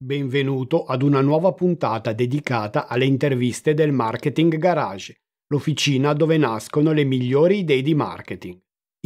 Benvenuto ad una nuova puntata dedicata alle interviste del Marketing Garage, l'officina dove nascono le migliori idee di marketing.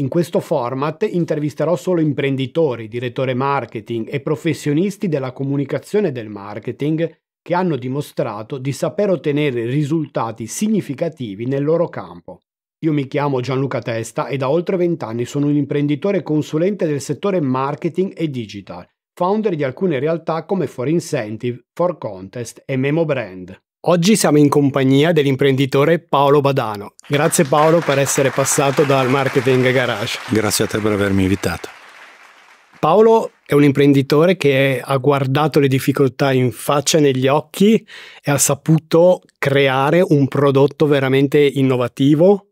In questo format intervisterò solo imprenditori, direttore marketing e professionisti della comunicazione del marketing che hanno dimostrato di saper ottenere risultati significativi nel loro campo. Io mi chiamo Gianluca Testa e da oltre vent'anni sono un imprenditore consulente del settore marketing e digital founder di alcune realtà come For Incentive, For Contest e Memo Brand. Oggi siamo in compagnia dell'imprenditore Paolo Badano. Grazie Paolo per essere passato dal marketing garage. Grazie a te per avermi invitato. Paolo è un imprenditore che ha guardato le difficoltà in faccia e negli occhi e ha saputo creare un prodotto veramente innovativo,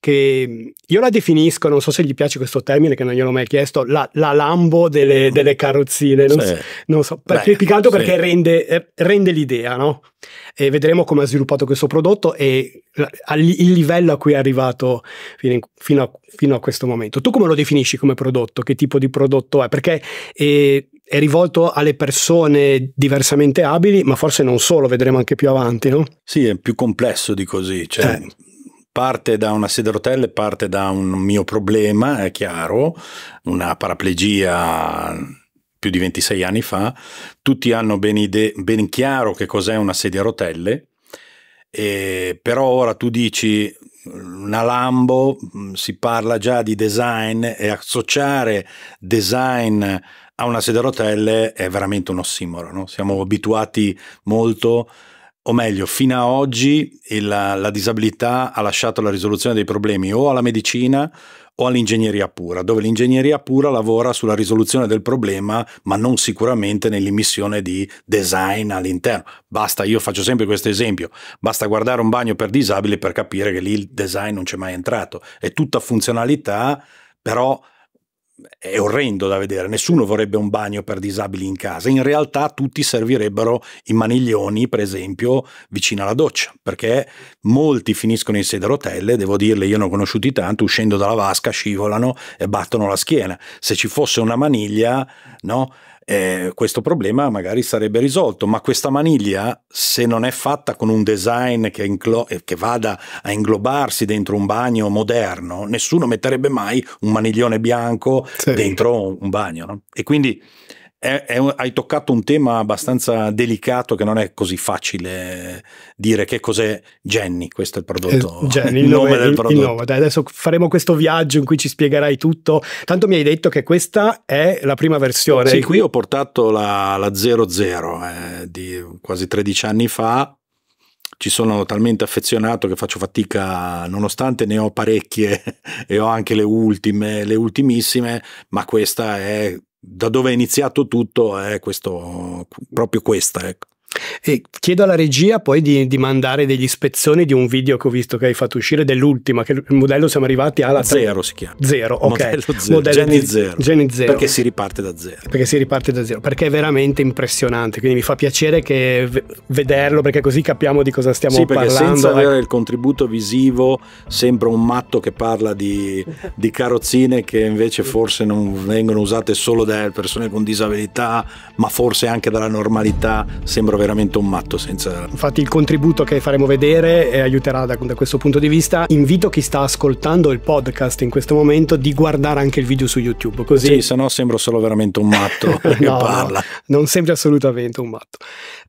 che mhmm, io la definisco, non so se gli piace questo termine che non gliel'ho mai chiesto, la, la Lambo delle, mm. delle carrozzine, non, sì. so, non so, perché, Beh, più che altro sì. perché rende, eh, rende l'idea, no? E vedremo come ha sviluppato questo prodotto e il livello a cui è arrivato fino, fino, a, fino, a, questo momento. Tu come lo definisci come prodotto? Che tipo di prodotto è? Perché è, eh, è rivolto alle persone diversamente abili, ma forse non solo, vedremo anche più avanti, no? Sì, è più complesso di così. Cioè... Eh parte da una sedia a rotelle, parte da un mio problema, è chiaro, una paraplegia più di 26 anni fa, tutti hanno ben, ide- ben chiaro che cos'è una sedia a rotelle, e però ora tu dici una Lambo, mm, si parla già di design e associare design a una sedia a rotelle è veramente un ossimoro, no? siamo abituati molto a o meglio, fino ad oggi la, la disabilità ha lasciato la risoluzione dei problemi o alla medicina o all'ingegneria pura, dove l'ingegneria pura lavora sulla risoluzione del problema, ma non sicuramente nell'immissione di design all'interno. Basta, io faccio sempre questo esempio, basta guardare un bagno per disabili per capire che lì il design non c'è mai entrato. È tutta funzionalità, però è orrendo da vedere, nessuno vorrebbe un bagno per disabili in casa, in realtà tutti servirebbero i maniglioni, per esempio, vicino alla doccia, perché molti finiscono in sede a rotelle, devo dirle, io ne ho conosciuti tanto, uscendo dalla vasca scivolano e battono la schiena. Se ci fosse una maniglia, no? eh, questo problema magari sarebbe risolto, ma questa maniglia, se non è fatta con un design che, inclo- eh, che vada a inglobarsi dentro un bagno moderno, nessuno metterebbe mai un maniglione bianco sì. dentro un bagno. No? E quindi è, è, hai toccato un tema abbastanza delicato che non è così facile dire che cos'è Jenny, questo è il prodotto, eh, Jenny, il, nome, nome del prodotto. Il nome. Dai, adesso faremo questo viaggio in cui ci spiegherai tutto. Tanto mi hai detto che questa è la prima versione. Sì, qui ho portato la, la 00 eh, di quasi 13 anni fa, ci sono talmente affezionato che faccio fatica, nonostante ne ho parecchie e ho anche le ultime, le ultimissime, ma questa è da dove è iniziato tutto è questo, proprio questa. Ecco. E chiedo alla regia poi di, di, mandare degli spezzoni di un video che ho visto che hai fatto uscire dell'ultima, che il modello siamo arrivati alla... Zero si chiama. Zero, ok. Modello zero. Modello Geni di... zero. Geni zero. Perché si riparte da zero. Perché si riparte da zero, perché è veramente impressionante, quindi mi fa piacere che vederlo perché così capiamo di cosa stiamo sì, parlando. senza ecco. avere il contributo visivo sembra un matto che parla di, di carrozzine che invece forse non vengono usate solo da persone con disabilità, ma forse anche dalla normalità, sembra veramente un matto senza... Infatti il contributo che faremo vedere eh, aiuterà da, da questo punto di vista. Invito chi sta ascoltando il podcast in questo momento di guardare anche il video su YouTube. Così... Sì, se no sembro solo veramente un matto che no, parla. No, non sembri assolutamente un matto.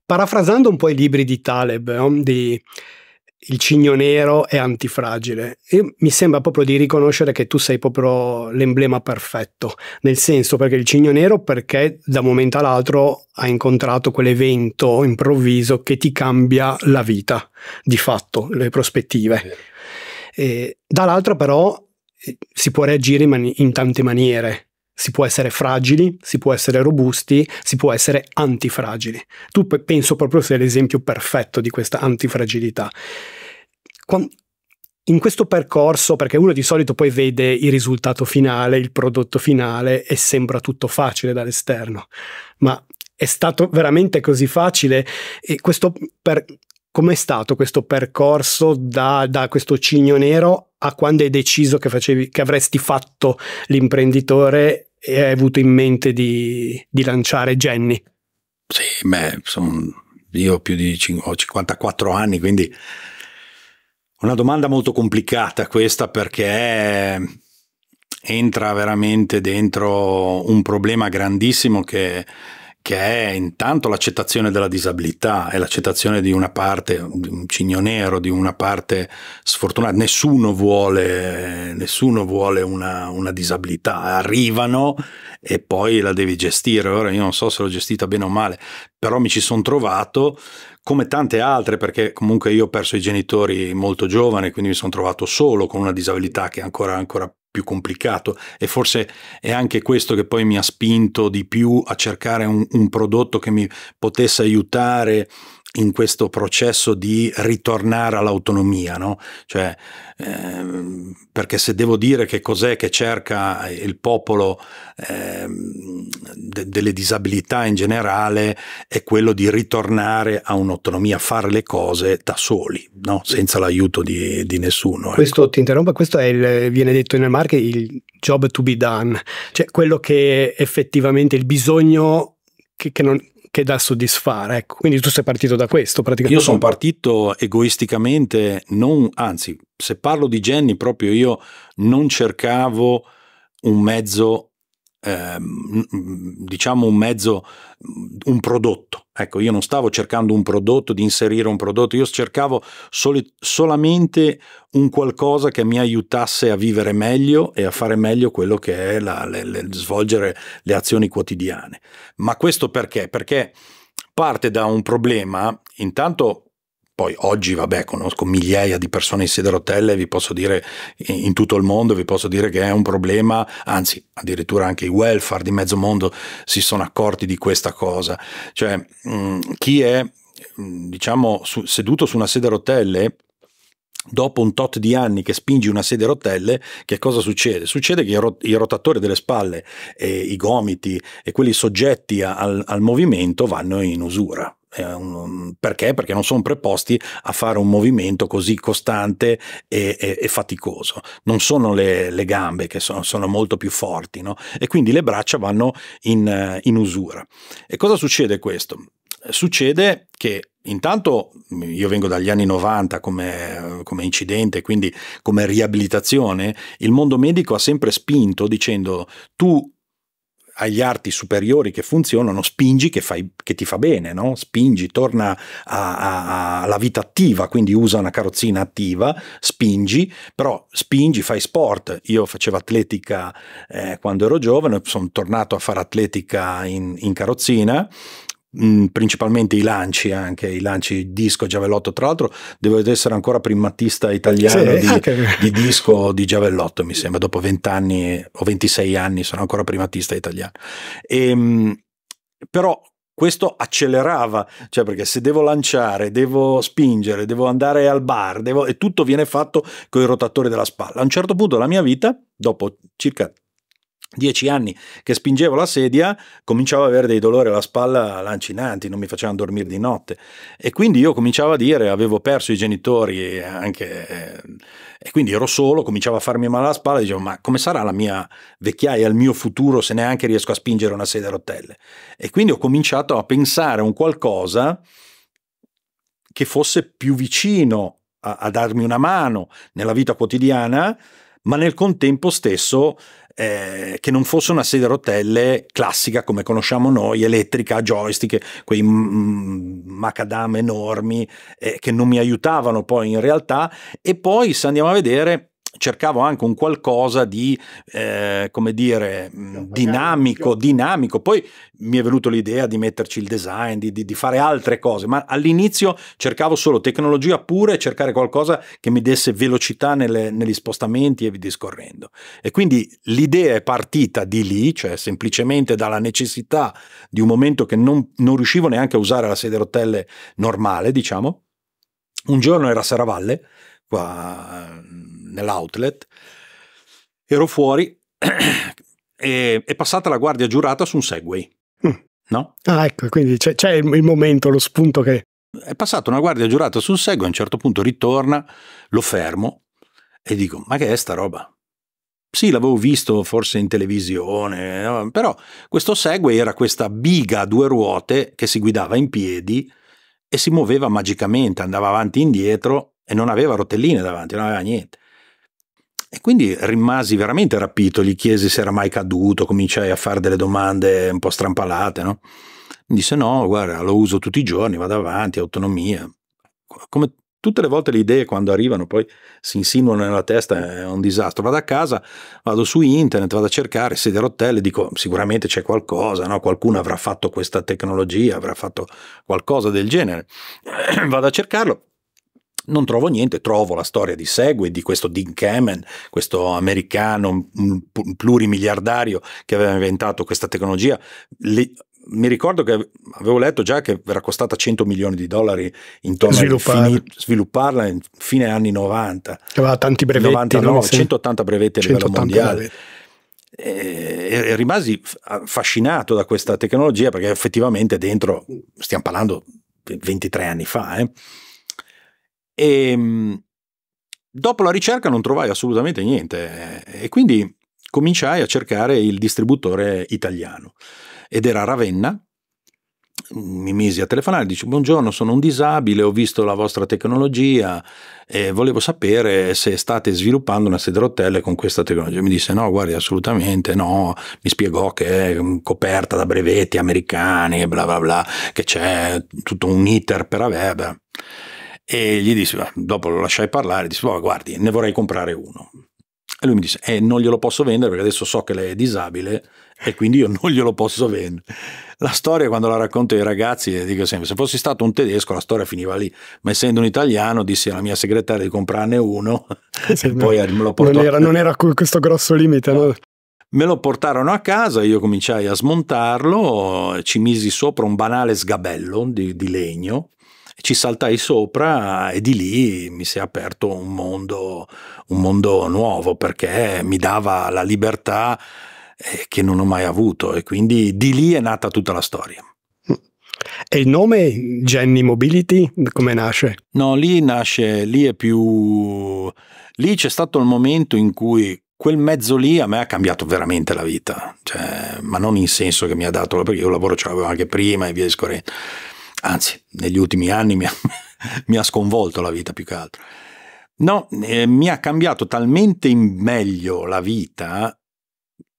Parafrasando un po' i libri di Taleb, no? di il cigno nero è antifragile e mi sembra proprio di riconoscere che tu sei proprio l'emblema perfetto, nel senso perché il cigno nero perché da un momento all'altro ha incontrato quell'evento improvviso che ti cambia la vita, di fatto, le prospettive. E, dall'altro però eh, si può reagire in, mani- in tante maniere, si può essere fragili, si può essere robusti, si può essere antifragili. Tu penso proprio sei l'esempio perfetto di questa antifragilità in questo percorso, perché uno di solito poi vede il risultato finale, il prodotto finale e sembra tutto facile dall'esterno, ma è stato veramente così facile e questo per, com'è stato questo percorso da, da, questo cigno nero a quando hai deciso che, facevi, che, avresti fatto l'imprenditore e hai avuto in mente di, di lanciare Jenny? Sì, beh, sono, io più di cin- ho 54 anni, quindi una domanda molto complicata questa perché entra veramente dentro un problema grandissimo che che è intanto l'accettazione della disabilità, e l'accettazione di una parte, di un cigno nero, di una parte sfortunata. Nessuno vuole, nessuno vuole una, una, disabilità, arrivano e poi la devi gestire. Ora io non so se l'ho gestita bene o male, però mi ci sono trovato come tante altre, perché comunque io ho perso i genitori molto giovane, quindi mi sono trovato solo con una disabilità che è ancora, ancora più complicato e forse è anche questo che poi mi ha spinto di più a cercare un, un prodotto che mi potesse aiutare in questo processo di ritornare all'autonomia, no? cioè, ehm, perché se devo dire che cos'è che cerca il popolo ehm, de delle disabilità in generale è quello di ritornare a un'autonomia, fare le cose da soli, no? senza l'aiuto di, di, nessuno. Ecco. Questo ti interrompo, questo il, viene detto in Marche il job to be done, cioè quello che effettivamente il bisogno che non, che da soddisfare. Ecco. Quindi tu sei partito da questo praticamente. Io sono partito egoisticamente, non, anzi, se parlo di Jenny, proprio io non cercavo un mezzo Ehm, diciamo un mezzo, un prodotto. Ecco, io non stavo cercando un prodotto, di inserire un prodotto, io cercavo soli, solamente un qualcosa che mi aiutasse a vivere meglio e a fare meglio quello che è la, le, le, svolgere le azioni quotidiane. Ma questo perché? Perché parte da un problema, intanto poi oggi, vabbè, conosco migliaia di persone in sede a rotelle, vi posso dire in tutto il mondo, vi posso dire che è un problema, anzi, addirittura anche i welfare di mezzo mondo si sono accorti di questa cosa. Cioè, mh, mm, chi è, mm, diciamo, su, seduto su una sede a rotelle dopo un tot di anni che spingi una sede a rotelle, che cosa succede? Succede che i rotatori delle spalle, i gomiti e quelli soggetti al, al movimento vanno in usura perché? Perché non sono preposti a fare un movimento così costante e, e, e faticoso. Non sono le, le gambe che sono, sono, molto più forti, no? E quindi le braccia vanno in, in usura. E cosa succede questo? Succede che Intanto io vengo dagli anni 90 come, come, incidente, quindi come riabilitazione, il mondo medico ha sempre spinto dicendo tu agli arti superiori che funzionano, spingi che, fai, che ti fa bene, no? spingi, torna alla vita attiva, quindi usa una carrozzina attiva, spingi, però spingi, fai sport. Io facevo atletica eh, quando ero giovane, sono tornato a fare atletica in, in carrozzina mh, mm, principalmente i lanci anche i lanci disco giavellotto tra l'altro devo essere ancora primatista italiano sì, di, anche... di, disco di giavellotto mi sembra dopo 20 anni o 26 anni sono ancora primatista italiano e, ehm, però questo accelerava, cioè perché se devo lanciare, devo spingere, devo andare al bar, devo, e tutto viene fatto con i rotatori della spalla. A un certo punto della mia vita, dopo circa dieci anni che spingevo la sedia, cominciavo ad avere dei dolori alla spalla lancinanti, non mi facevano dormire di notte. E quindi io cominciavo a dire, avevo perso i genitori anche, eh, e quindi ero solo, cominciavo a farmi male alla spalla, dicevo, ma come sarà la mia vecchiaia, il mio futuro se neanche riesco a spingere una sedia a rotelle? E quindi ho cominciato a pensare a un qualcosa che fosse più vicino a, a darmi una mano nella vita quotidiana, ma nel contempo stesso eh, che non fosse una sedia a rotelle classica come conosciamo noi, elettrica, joystick, quei mm, mm, macadam enormi eh, che non mi aiutavano poi in realtà. E poi se andiamo a vedere cercavo anche un qualcosa di, eh, come dire, mm, diciamo, dinamico, dinamico. Poi mi è venuto l'idea di metterci il design, di, di, di, fare altre cose, ma all'inizio cercavo solo tecnologia pure e cercare qualcosa che mi desse velocità nelle, negli spostamenti e vi discorrendo. E quindi l'idea è partita di lì, cioè semplicemente dalla necessità di un momento che non, non riuscivo neanche a usare la sede rotelle normale, diciamo. Un giorno era a Saravalle, qua mm, nell'outlet, ero fuori e è passata la guardia giurata su un Segway. Mm. No? Ah, ecco, quindi c'è, c'è il, il momento, lo spunto che... È passata una guardia giurata su un Segway, a un certo punto ritorna, lo fermo e dico, ma che è sta roba? Sì, l'avevo visto forse in televisione, però questo Segway era questa biga a due ruote che si guidava in piedi e si muoveva magicamente, andava avanti e indietro e non aveva rotelline davanti, non aveva niente. E quindi rimasi veramente rapito, gli chiesi se era mai caduto, cominciai a fare delle domande un po' strampalate, no? Mi disse no, guarda, lo uso tutti i giorni, vado avanti, autonomia. Come tutte le volte le idee quando arrivano poi si insinuano nella testa, è un disastro. Vado a casa, vado su internet, vado a cercare sede rotelle, dico sicuramente c'è qualcosa, no? qualcuno avrà fatto questa tecnologia, avrà fatto qualcosa del genere. vado a cercarlo, non trovo niente, trovo la storia di Segway, di questo Dean Kamen, questo americano plurimiliardario che aveva inventato questa tecnologia. Le, mi ricordo che avevo letto già che era costata 100 milioni di dollari intorno Sviluppar. a fini, svilupparla in fine anni 90. Aveva tanti brevetti. 99, 180 brevetti a livello mondiale. Brevetti. E, e rimasi affascinato da questa tecnologia perché effettivamente dentro, stiamo parlando 23 anni fa, eh, e ehm, dopo la ricerca non trovai assolutamente niente eh, e quindi cominciai a cercare il distributore italiano ed era Ravenna. Mi misi a telefonare, dice buongiorno, sono un disabile, ho visto la vostra tecnologia e volevo sapere se state sviluppando una sedia a rotelle con questa tecnologia. Mi disse no, guardi, assolutamente no, mi spiegò che è mm, coperta da brevetti americani, e bla bla bla, che c'è tutto un iter per averla. E gli dissi, ah, dopo lo lasciai parlare, dissi, oh, guardi, ne vorrei comprare uno. E lui mi disse, eh, non glielo posso vendere perché adesso so che lei è disabile e quindi io non glielo posso vendere. La storia quando la racconto ai ragazzi, dico sempre, se fossi stato un tedesco la storia finiva lì, ma essendo un italiano dissi alla mia segretaria di comprarne uno e no, poi me lo portò. Non era, non era questo grosso limite, no? Me lo portarono a casa, io cominciai a smontarlo, ci misi sopra un banale sgabello di, di legno ci saltai sopra e di lì mi si è aperto un mondo, un mondo nuovo perché mi dava la libertà eh, che non ho mai avuto e quindi di lì è nata tutta la storia. E il nome Jenny Mobility come nasce? No, lì nasce, lì è più... lì c'è stato il momento in cui quel mezzo lì a me ha cambiato veramente la vita, cioè, ma non in senso che mi ha dato, perché io lavoro ce l'avevo anche prima e via discorrendo anzi negli ultimi anni mi ha, mi ha sconvolto la vita più che altro. No, eh, mi ha cambiato talmente in meglio la vita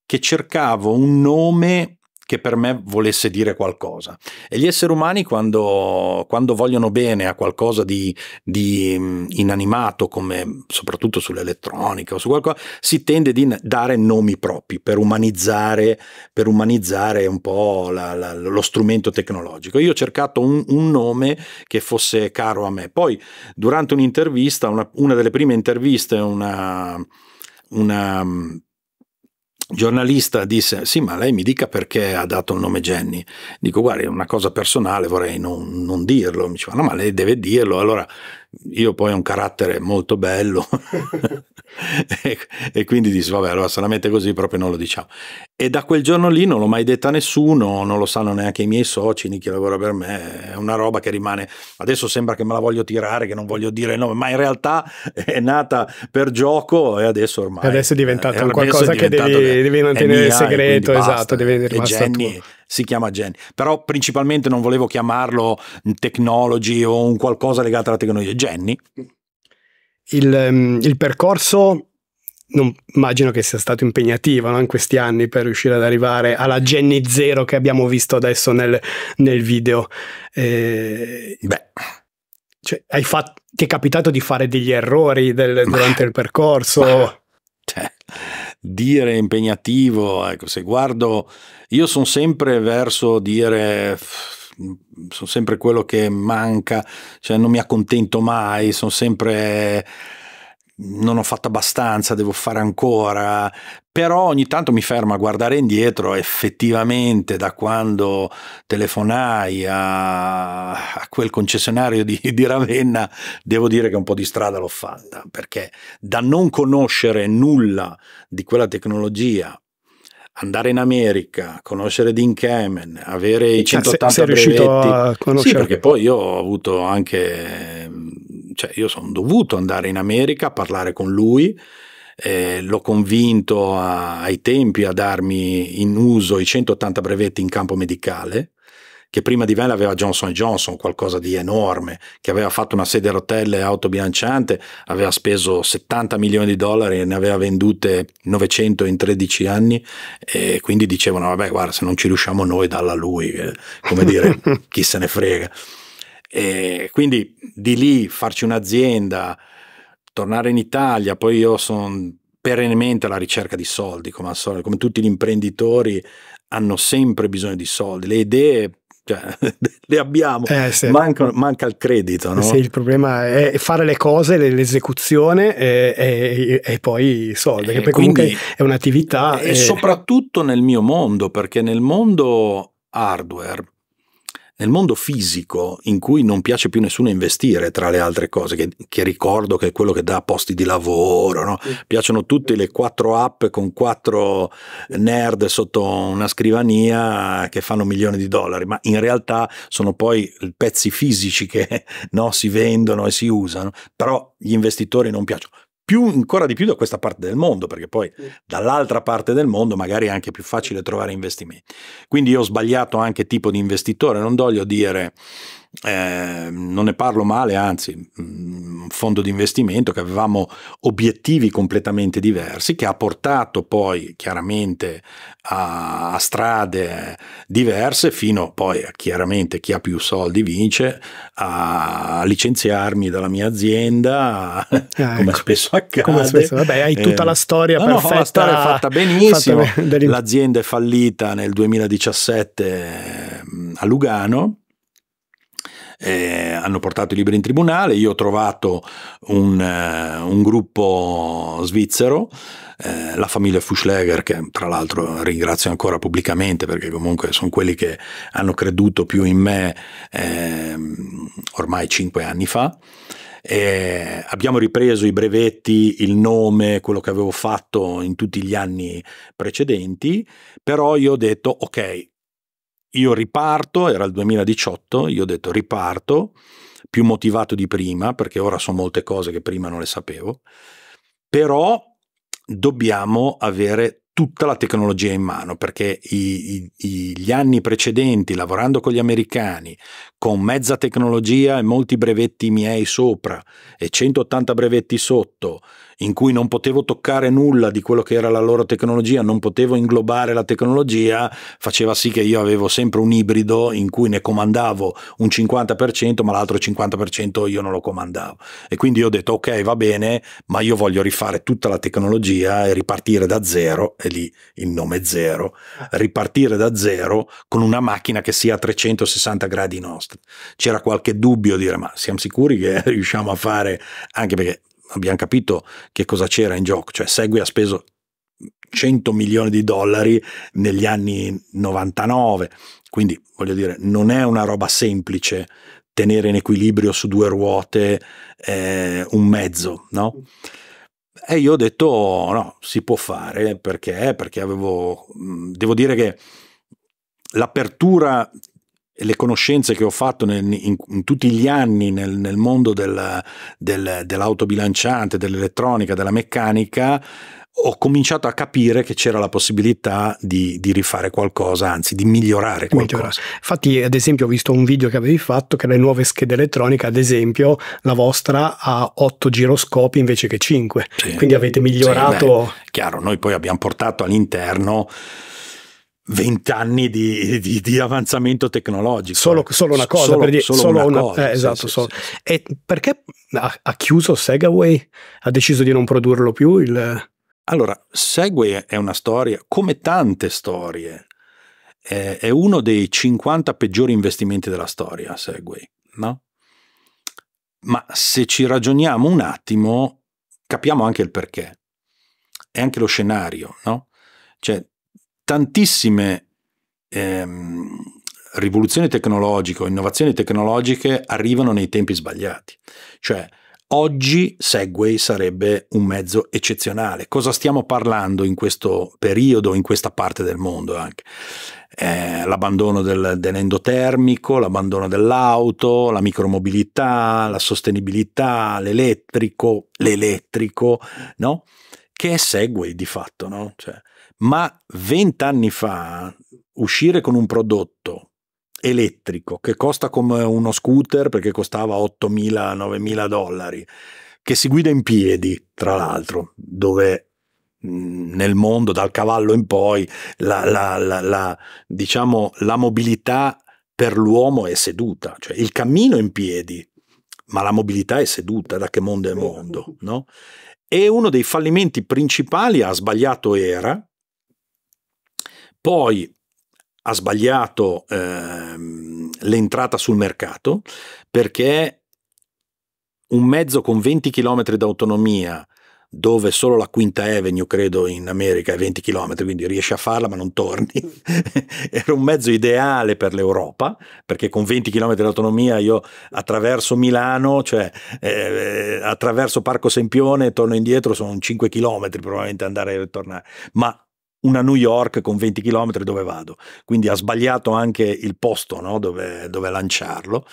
che cercavo un nome che per me volesse dire qualcosa. E gli esseri umani quando, quando vogliono bene a qualcosa di, di mm, inanimato, come soprattutto sull'elettronica o su qualcosa, si tende a dare nomi propri per umanizzare, per umanizzare un po' la, la, lo strumento tecnologico. Io ho cercato un, un, nome che fosse caro a me. Poi durante un'intervista, una, una delle prime interviste, una, una mm, giornalista disse sì ma lei mi dica perché ha dato il nome Jenny dico guarda è una cosa personale vorrei non, non dirlo mi diceva no ma lei deve dirlo allora io poi ho un carattere molto bello e, e, quindi disse vabbè allora solamente così proprio non lo diciamo e da quel giorno lì non l'ho mai detta a nessuno, non lo sanno neanche i miei soci, né chi lavora per me, è una roba che rimane, adesso sembra che me la voglio tirare, che non voglio dire no, ma in realtà è nata per gioco e adesso ormai... Adesso è diventata eh, qualcosa è che devi, devi mantenere mia, segreto, esatto, devi rimanere Jenny, si chiama Jenny, però principalmente non volevo chiamarlo un technology o un qualcosa legato alla tecnologia, Jenny. il, ehm, il percorso non, immagino che sia stato impegnativo no, in questi anni per riuscire ad arrivare alla Jenny Zero che abbiamo visto adesso nel, nel video. Eh, beh, cioè, fatto, ti è capitato di fare degli errori del, durante il percorso? Cioè, dire impegnativo, ecco, se guardo, io sono sempre verso dire sono sempre quello che manca, cioè non mi accontento mai, sono sempre non ho fatto abbastanza, devo fare ancora, però ogni tanto mi fermo a guardare indietro, effettivamente da quando telefonai a, a quel concessionario di, di, Ravenna, devo dire che un po' di strada l'ho fatta, perché da non conoscere nulla di quella tecnologia, andare in America, conoscere Dean Kamen, avere i 180 cioè, sei, sei brevetti, a conoscere... sì, perché poi io ho avuto anche cioè io sono dovuto andare in America a parlare con lui, eh, l'ho convinto a, ai tempi a darmi in uso i 180 brevetti in campo medicale, che prima di me l'aveva Johnson Johnson, qualcosa di enorme, che aveva fatto una sedia a rotelle autobilanciante, aveva speso 70 milioni di dollari e ne aveva vendute 900 in 13 anni e quindi dicevano vabbè guarda se non ci riusciamo noi dalla lui, eh, come dire chi se ne frega. E quindi di lì farci un'azienda, tornare in Italia, poi io sono perennemente alla ricerca di soldi, come al solito, come tutti gli imprenditori hanno sempre bisogno di soldi, le idee cioè, le abbiamo, eh, sì. manca, manca, il credito. No? Sì, il problema è fare le cose, l'esecuzione e, e, e poi i soldi, eh, che poi quindi, comunque è un'attività. E, e soprattutto nel mio mondo, perché nel mondo hardware nel mondo fisico in cui non piace più nessuno investire, tra le altre cose, che, che ricordo che è quello che dà posti di lavoro, no? piacciono tutte le quattro app con quattro nerd sotto una scrivania che fanno milioni di dollari, ma in realtà sono poi pezzi fisici che no, si vendono e si usano, però gli investitori non piacciono più, ancora di più da questa parte del mondo, perché poi dall'altra parte del mondo magari è anche più facile trovare investimenti. Quindi io ho sbagliato anche tipo di investitore, non voglio dire eh, non ne parlo male, anzi, mm, un fondo di investimento che avevamo obiettivi completamente diversi, che ha portato poi chiaramente a, a strade diverse, fino poi a chiaramente chi ha più soldi vince, a licenziarmi dalla mia azienda, eh, come ecco, spesso accade. Come spesso, vabbè, hai tutta eh, la ehm, storia no, perfetta. No, la storia è fatta benissimo, fatta ben... l'azienda è fallita nel 2017 mm, a Lugano eh, hanno portato i libri in tribunale, io ho trovato un, eh, un gruppo svizzero, eh, la famiglia Fuschleger, che tra l'altro ringrazio ancora pubblicamente perché comunque sono quelli che hanno creduto più in me eh, ormai cinque anni fa. Eh, abbiamo ripreso i brevetti, il nome, quello che avevo fatto in tutti gli anni precedenti, però io ho detto ok, io riparto, era il 2018, io ho detto riparto, più motivato di prima, perché ora so molte cose che prima non le sapevo, però dobbiamo avere tutta la tecnologia in mano, perché i, i, gli anni precedenti, lavorando con gli americani, con mezza tecnologia e molti brevetti miei sopra e 180 brevetti sotto, in cui non potevo toccare nulla di quello che era la loro tecnologia, non potevo inglobare la tecnologia, faceva sì che io avevo sempre un ibrido in cui ne comandavo un 50%, ma l'altro 50% io non lo comandavo. E quindi ho detto ok, va bene, ma io voglio rifare tutta la tecnologia e ripartire da zero, e lì il nome zero, ripartire da zero con una macchina che sia a 360 gradi nostra test. C'era qualche dubbio, dire ma siamo sicuri che riusciamo a fare, anche perché abbiamo capito che cosa c'era in gioco, cioè Segui ha speso 100 milioni di dollari negli anni 99, quindi voglio dire non è una roba semplice tenere in equilibrio su due ruote eh, un mezzo, no? E io ho detto no, si può fare perché, perché avevo, devo dire che l'apertura le conoscenze che ho fatto nel, in, in, tutti gli anni nel, nel mondo del, del, dell'autobilanciante, dell'elettronica, della meccanica, ho cominciato a capire che c'era la possibilità di, di rifare qualcosa, anzi di migliorare qualcosa. Migliorare. Infatti, ad esempio, ho visto un video che avevi fatto che le nuove schede elettroniche, ad esempio, la vostra ha 8 giroscopi invece che 5, sì. quindi avete migliorato. Sì, beh, chiaro, noi poi abbiamo portato all'interno vent'anni di, di, di, avanzamento tecnologico. Solo, eh. solo una cosa, solo, per dire, solo, solo una, cosa. Eh, esatto, sì, solo. Sì, E perché ha, ha, chiuso Segaway? Ha deciso di non produrlo più? Il... Allora, Segway è una storia, come tante storie, è, è uno dei 50 peggiori investimenti della storia, Segway, no? Ma se ci ragioniamo un attimo, capiamo anche il perché. E anche lo scenario, no? Cioè, tantissime ehm, rivoluzioni tecnologiche o innovazioni tecnologiche arrivano nei tempi sbagliati. Cioè, Oggi Segway sarebbe un mezzo eccezionale. Cosa stiamo parlando in questo periodo, in questa parte del mondo anche? Eh, l'abbandono del, dell'endotermico, l'abbandono dell'auto, la micromobilità, la sostenibilità, l'elettrico, l'elettrico, no? Che è Segway di fatto, no? Cioè, ma vent'anni fa uscire con un prodotto elettrico che costa come uno scooter perché costava 8.000-9.000 dollari, che si guida in piedi, tra l'altro, dove mhmm, nel mondo dal cavallo in poi la, la, la, la diciamo, mobilità per l'uomo è seduta, cioè il cammino è in piedi, ma la mobilità è seduta da che mondo è mondo. No? E uno dei fallimenti principali ha sbagliato era, poi ha sbagliato ehm, l'entrata sul mercato perché un mezzo con 20 km d'autonomia dove solo la quinta Avenue, credo, in America è 20 km, quindi riesci a farla ma non torni. Era un mezzo ideale per l'Europa, perché con 20 km di autonomia io attraverso Milano, cioè eh, attraverso Parco Sempione, torno indietro, sono 5 km probabilmente andare e tornare. Ma una New York con 20 km dove vado. Quindi ha sbagliato anche il posto no? dove, dove lanciarlo.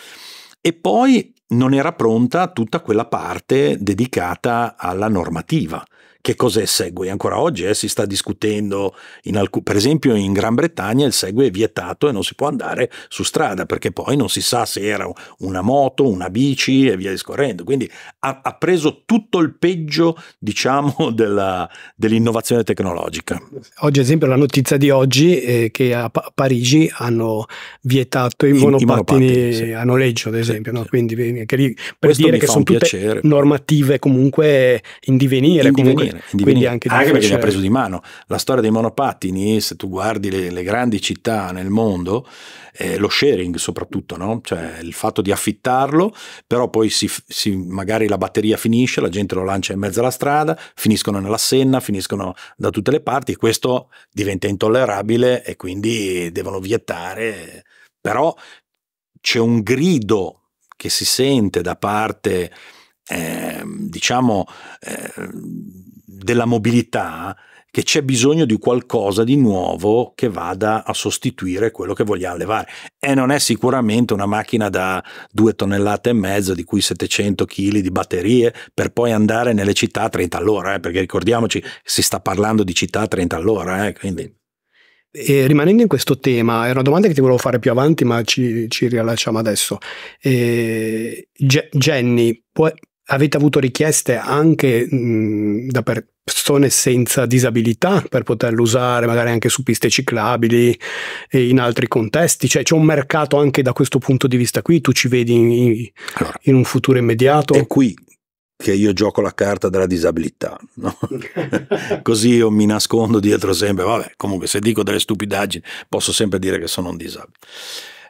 E poi non era pronta tutta quella parte dedicata alla normativa che cos'è segue? Ancora oggi eh, si sta discutendo, alc- per esempio in Gran Bretagna il segue è vietato e non si può andare su strada perché poi non si sa se era una moto, una bici e via discorrendo. Quindi ha, ha preso tutto il peggio, diciamo, della, dell'innovazione tecnologica. Oggi, ad esempio, la notizia di oggi è eh, che a pa- Parigi hanno vietato i, I monopattini, monopattini sì. a noleggio, ad esempio. Sì, no? sì. Quindi, per Questo dire che sono piacere. normative comunque in divenire. In divenire bene, quindi anche, anche perché li ha preso di mano. La storia dei monopattini, se tu guardi le, le grandi città nel mondo, eh, lo sharing soprattutto, no? cioè il fatto di affittarlo, però poi si, si, magari la batteria finisce, la gente lo lancia in mezzo alla strada, finiscono nella Senna, finiscono da tutte le parti, questo diventa intollerabile e quindi devono vietare. Però c'è un grido che si sente da parte, eh, diciamo, eh, della mobilità che c'è bisogno di qualcosa di nuovo che vada a sostituire quello che vogliamo allevare E non è sicuramente una macchina da due tonnellate e mezzo, di cui 700 kg di batterie, per poi andare nelle città a 30 all'ora, eh, perché ricordiamoci, si sta parlando di città a 30 all'ora, eh, quindi... E rimanendo in questo tema, è una domanda che ti volevo fare più avanti, ma ci, ci rilasciamo adesso. E, Jenny, puoi, Avete avuto richieste anche mh, da persone senza disabilità per poterlo usare magari anche su piste ciclabili e eh, in altri contesti? Cioè c'è un mercato anche da questo punto di vista qui? Tu ci vedi in, allora, in un futuro immediato? È qui che io gioco la carta della disabilità, no? così io mi nascondo dietro sempre, vabbè comunque se dico delle stupidaggini posso sempre dire che sono un disabile.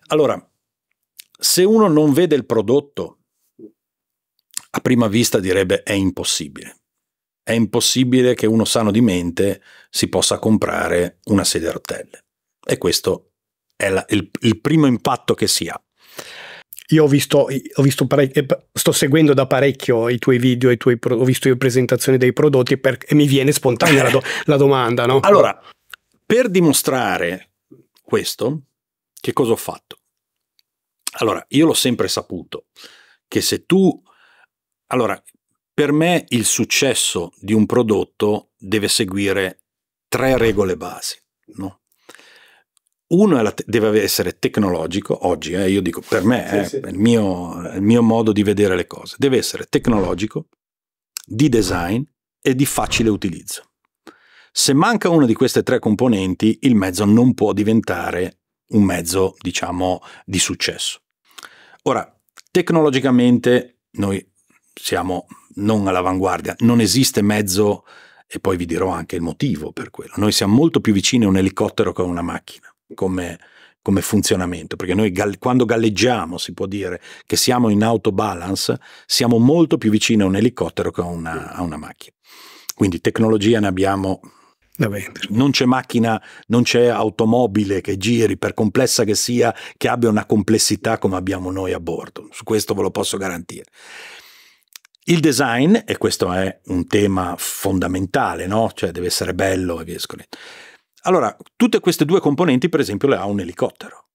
Allora, se uno non vede il prodotto, a prima vista direbbe è impossibile. È impossibile che uno sano di mente si possa comprare una sedia a rotelle. E questo è la, il, il primo impatto che si ha. Io ho visto, ho visto parecchio, sto seguendo da parecchio i tuoi video, i tuoi ho visto le presentazioni dei prodotti per, e mi viene spontanea la, do, la, domanda. No? Allora, per dimostrare questo, che cosa ho fatto? Allora, io l'ho sempre saputo che se tu allora, per me il successo di un prodotto deve seguire tre regole basi. No? Uno deve essere tecnologico, oggi eh, io dico per me, è sì, eh, sì. il, il mio modo di vedere le cose, deve essere tecnologico, di design e di facile utilizzo. Se manca una di queste tre componenti, il mezzo non può diventare un mezzo, diciamo, di successo. Ora, tecnologicamente noi siamo non all'avanguardia, non esiste mezzo, e poi vi dirò anche il motivo per quello, noi siamo molto più vicini a un elicottero che a una macchina, come, come funzionamento, perché noi quando galleggiamo si può dire che siamo in autobalance, siamo molto più vicini a un elicottero che a una, a una macchina. Quindi tecnologia ne abbiamo non c'è macchina, non c'è automobile che giri, per complessa che sia, che abbia una complessità come abbiamo noi a bordo. Su questo ve lo posso garantire. Il design, e questo è un tema fondamentale, no? cioè deve essere bello e via discorrendo. Allora, tutte queste due componenti, per esempio, le ha un elicottero.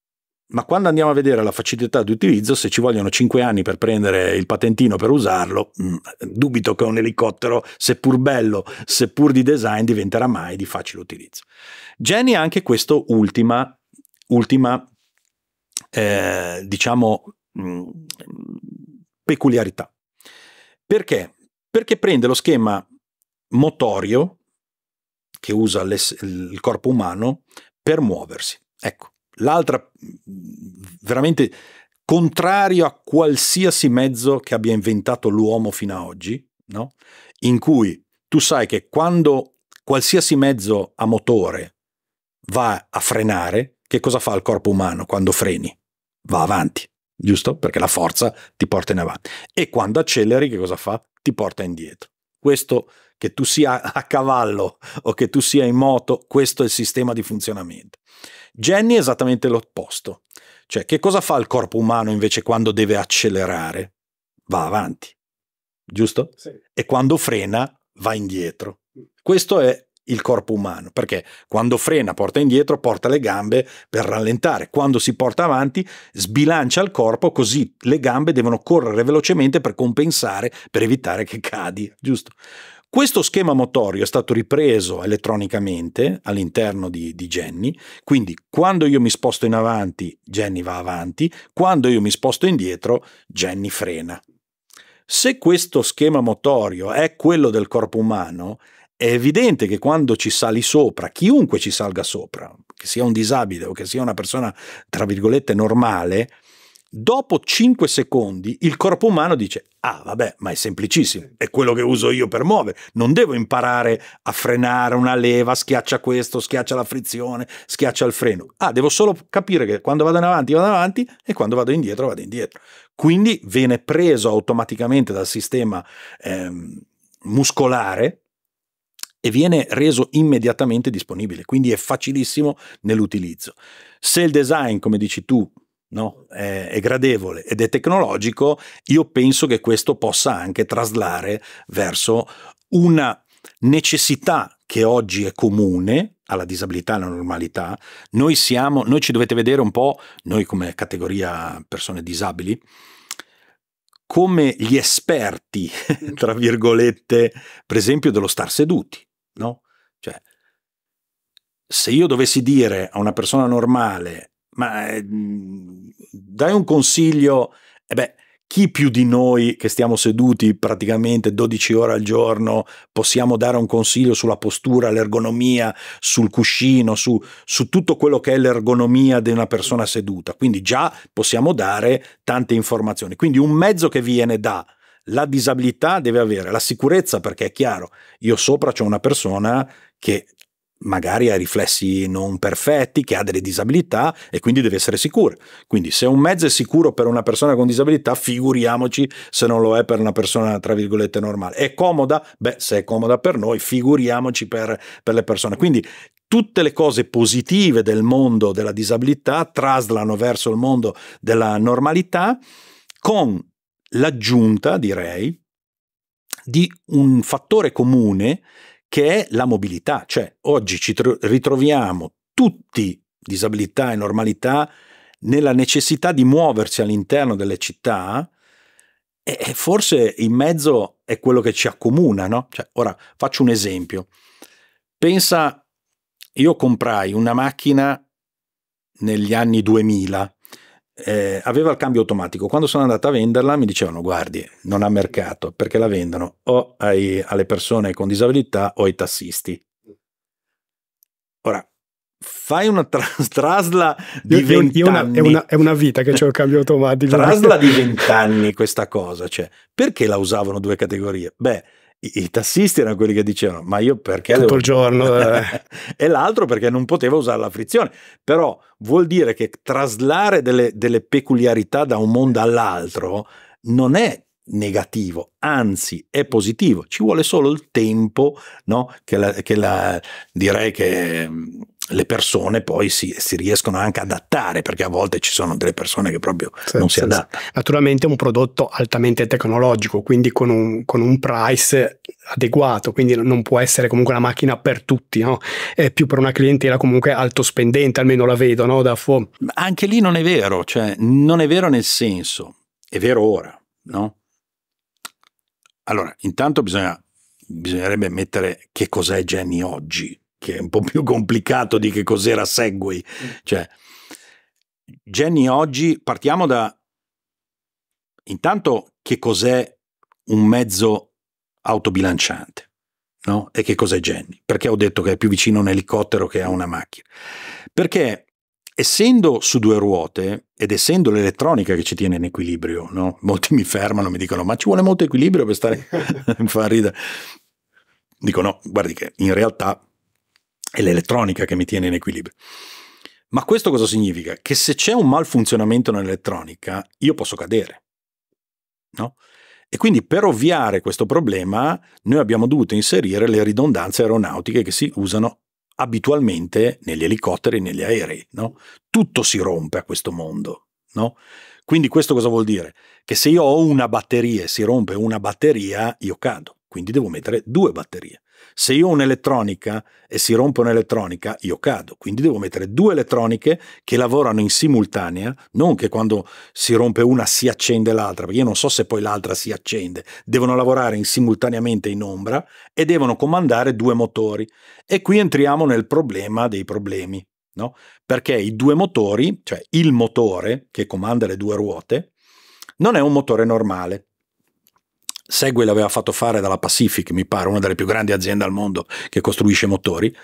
Ma quando andiamo a vedere la facilità di utilizzo, se ci vogliono 5 anni per prendere il patentino per usarlo, mh, mm, dubito che un elicottero, seppur bello, seppur di design, diventerà mai di facile utilizzo. Jenny ha anche questa ultima, ultima eh, diciamo, mh, mm, peculiarità. Perché? Perché prende lo schema motorio che usa il corpo umano per muoversi. Ecco, l'altra veramente contrario a qualsiasi mezzo che abbia inventato l'uomo fino ad oggi, no? in cui tu sai che quando qualsiasi mezzo a motore va a frenare, che cosa fa il corpo umano quando freni? Va avanti giusto? Perché la forza ti porta in avanti. E quando acceleri, che cosa fa? Ti porta indietro. Questo che tu sia a cavallo o che tu sia in moto, questo è il sistema di funzionamento. Jenny è esattamente l'opposto. Cioè, che cosa fa il corpo umano invece quando deve accelerare? Va avanti, giusto? Sì. E quando frena, va indietro. Questo è il corpo umano, perché quando frena, porta indietro, porta le gambe per rallentare, quando si porta avanti, sbilancia il corpo così le gambe devono correre velocemente per compensare, per evitare che cadi, giusto? Questo schema motorio è stato ripreso elettronicamente all'interno di, di, Jenny, quindi quando io mi sposto in avanti, Jenny va avanti, quando io mi sposto indietro, Jenny frena. Se questo schema motorio è quello del corpo umano, è evidente che quando ci sali sopra, chiunque ci salga sopra, che sia un disabile o che sia una persona, tra virgolette, normale, dopo 5 secondi il corpo umano dice, ah vabbè, ma è semplicissimo, è quello che uso io per muovere, non devo imparare a frenare una leva, schiaccia questo, schiaccia la frizione, schiaccia il freno. Ah, devo solo capire che quando vado in avanti vado in avanti e quando vado indietro vado indietro. Quindi viene preso automaticamente dal sistema eh, muscolare e viene reso immediatamente disponibile, quindi è facilissimo nell'utilizzo. Se il design, come dici tu, no, è, è, gradevole ed è tecnologico, io penso che questo possa anche traslare verso una necessità che oggi è comune alla disabilità e alla normalità. Noi siamo, noi ci dovete vedere un po', noi come categoria persone disabili, come gli esperti, tra virgolette, per esempio dello star seduti no? Cioè, se io dovessi dire a una persona normale, ma ehm, dai un consiglio, eh beh, chi più di noi che stiamo seduti praticamente 12 ore al giorno possiamo dare un consiglio sulla postura, l'ergonomia, sul cuscino, su, su, tutto quello che è l'ergonomia di una persona seduta. Quindi già possiamo dare tante informazioni. Quindi un mezzo che viene da la disabilità deve avere la sicurezza perché è chiaro, io sopra c'è una persona che magari ha riflessi non perfetti, che ha delle disabilità e quindi deve essere sicura. Quindi se un mezzo è sicuro per una persona con disabilità, figuriamoci se non lo è per una persona, tra virgolette, normale. È comoda? Beh, se è comoda per noi, figuriamoci per, per le persone. Quindi tutte le cose positive del mondo della disabilità traslano verso il mondo della normalità con l'aggiunta, direi, di un fattore comune che è la mobilità, cioè oggi ci tro- ritroviamo tutti disabilità e normalità nella necessità di muoversi all'interno delle città e forse in mezzo è quello che ci accomuna, no? Cioè, ora faccio un esempio. Pensa, io comprai una macchina negli anni 2000 eh, aveva il cambio automatico. Quando sono andato a venderla mi dicevano guardi, non ha mercato perché la vendono o ai, alle persone con disabilità o ai tassisti. Ora, fai una tras- trasla di vent'anni. È, è una vita che c'è il cambio automatico. trasla di vent'anni questa cosa, cioè, perché la usavano due categorie? Beh, i, tassisti erano quelli che dicevano ma io perché tutto devo... il giorno eh. e l'altro perché non poteva usare la frizione però vuol dire che traslare delle, delle peculiarità da un mondo all'altro non è negativo, anzi è positivo, ci vuole solo il tempo no? che, la, che la, direi che mm, le persone poi si, si, riescono anche ad adattare perché a volte ci sono delle persone che proprio sì, non si sì, adattano. Naturalmente è un prodotto altamente tecnologico, quindi con un, con un, price adeguato, quindi non può essere comunque una macchina per tutti, no? è più per una clientela comunque alto spendente, almeno la vedo no? da fuoco. Anche lì non è vero, cioè non è vero nel senso, è vero ora. No? Allora, intanto bisogna, bisognerebbe mettere che cos'è Jenny oggi, che è un po' più complicato di che cos'era Segway. Cioè, Jenny oggi, partiamo da intanto che cos'è un mezzo autobilanciante, no? E che cos'è Jenny? Perché ho detto che è più vicino a un elicottero che a una macchina? Perché essendo su due ruote ed essendo l'elettronica che ci tiene in equilibrio, no? molti mi fermano, mi dicono ma ci vuole molto equilibrio per stare, a far ridere. Dico no, guardi che in realtà è l'elettronica che mi tiene in equilibrio. Ma questo cosa significa? Che se c'è un malfunzionamento nell'elettronica, io posso cadere. No? E quindi per ovviare questo problema, noi abbiamo dovuto inserire le ridondanze aeronautiche che si usano abitualmente negli elicotteri e negli aerei. No? Tutto si rompe a questo mondo. No? Quindi questo cosa vuol dire? Che se io ho una batteria e si rompe una batteria, io cado. Quindi devo mettere due batterie. Se io ho un'elettronica e si rompe un'elettronica, io cado. Quindi devo mettere due elettroniche che lavorano in simultanea, non che quando si rompe una si accende l'altra, perché io non so se poi l'altra si accende. Devono lavorare in simultaneamente in ombra e devono comandare due motori. E qui entriamo nel problema dei problemi. No? Perché i due motori, cioè il motore che comanda le due ruote, non è un motore normale, Segway l'aveva fatto fare dalla Pacific, mi pare, una delle più grandi aziende al mondo che costruisce motori,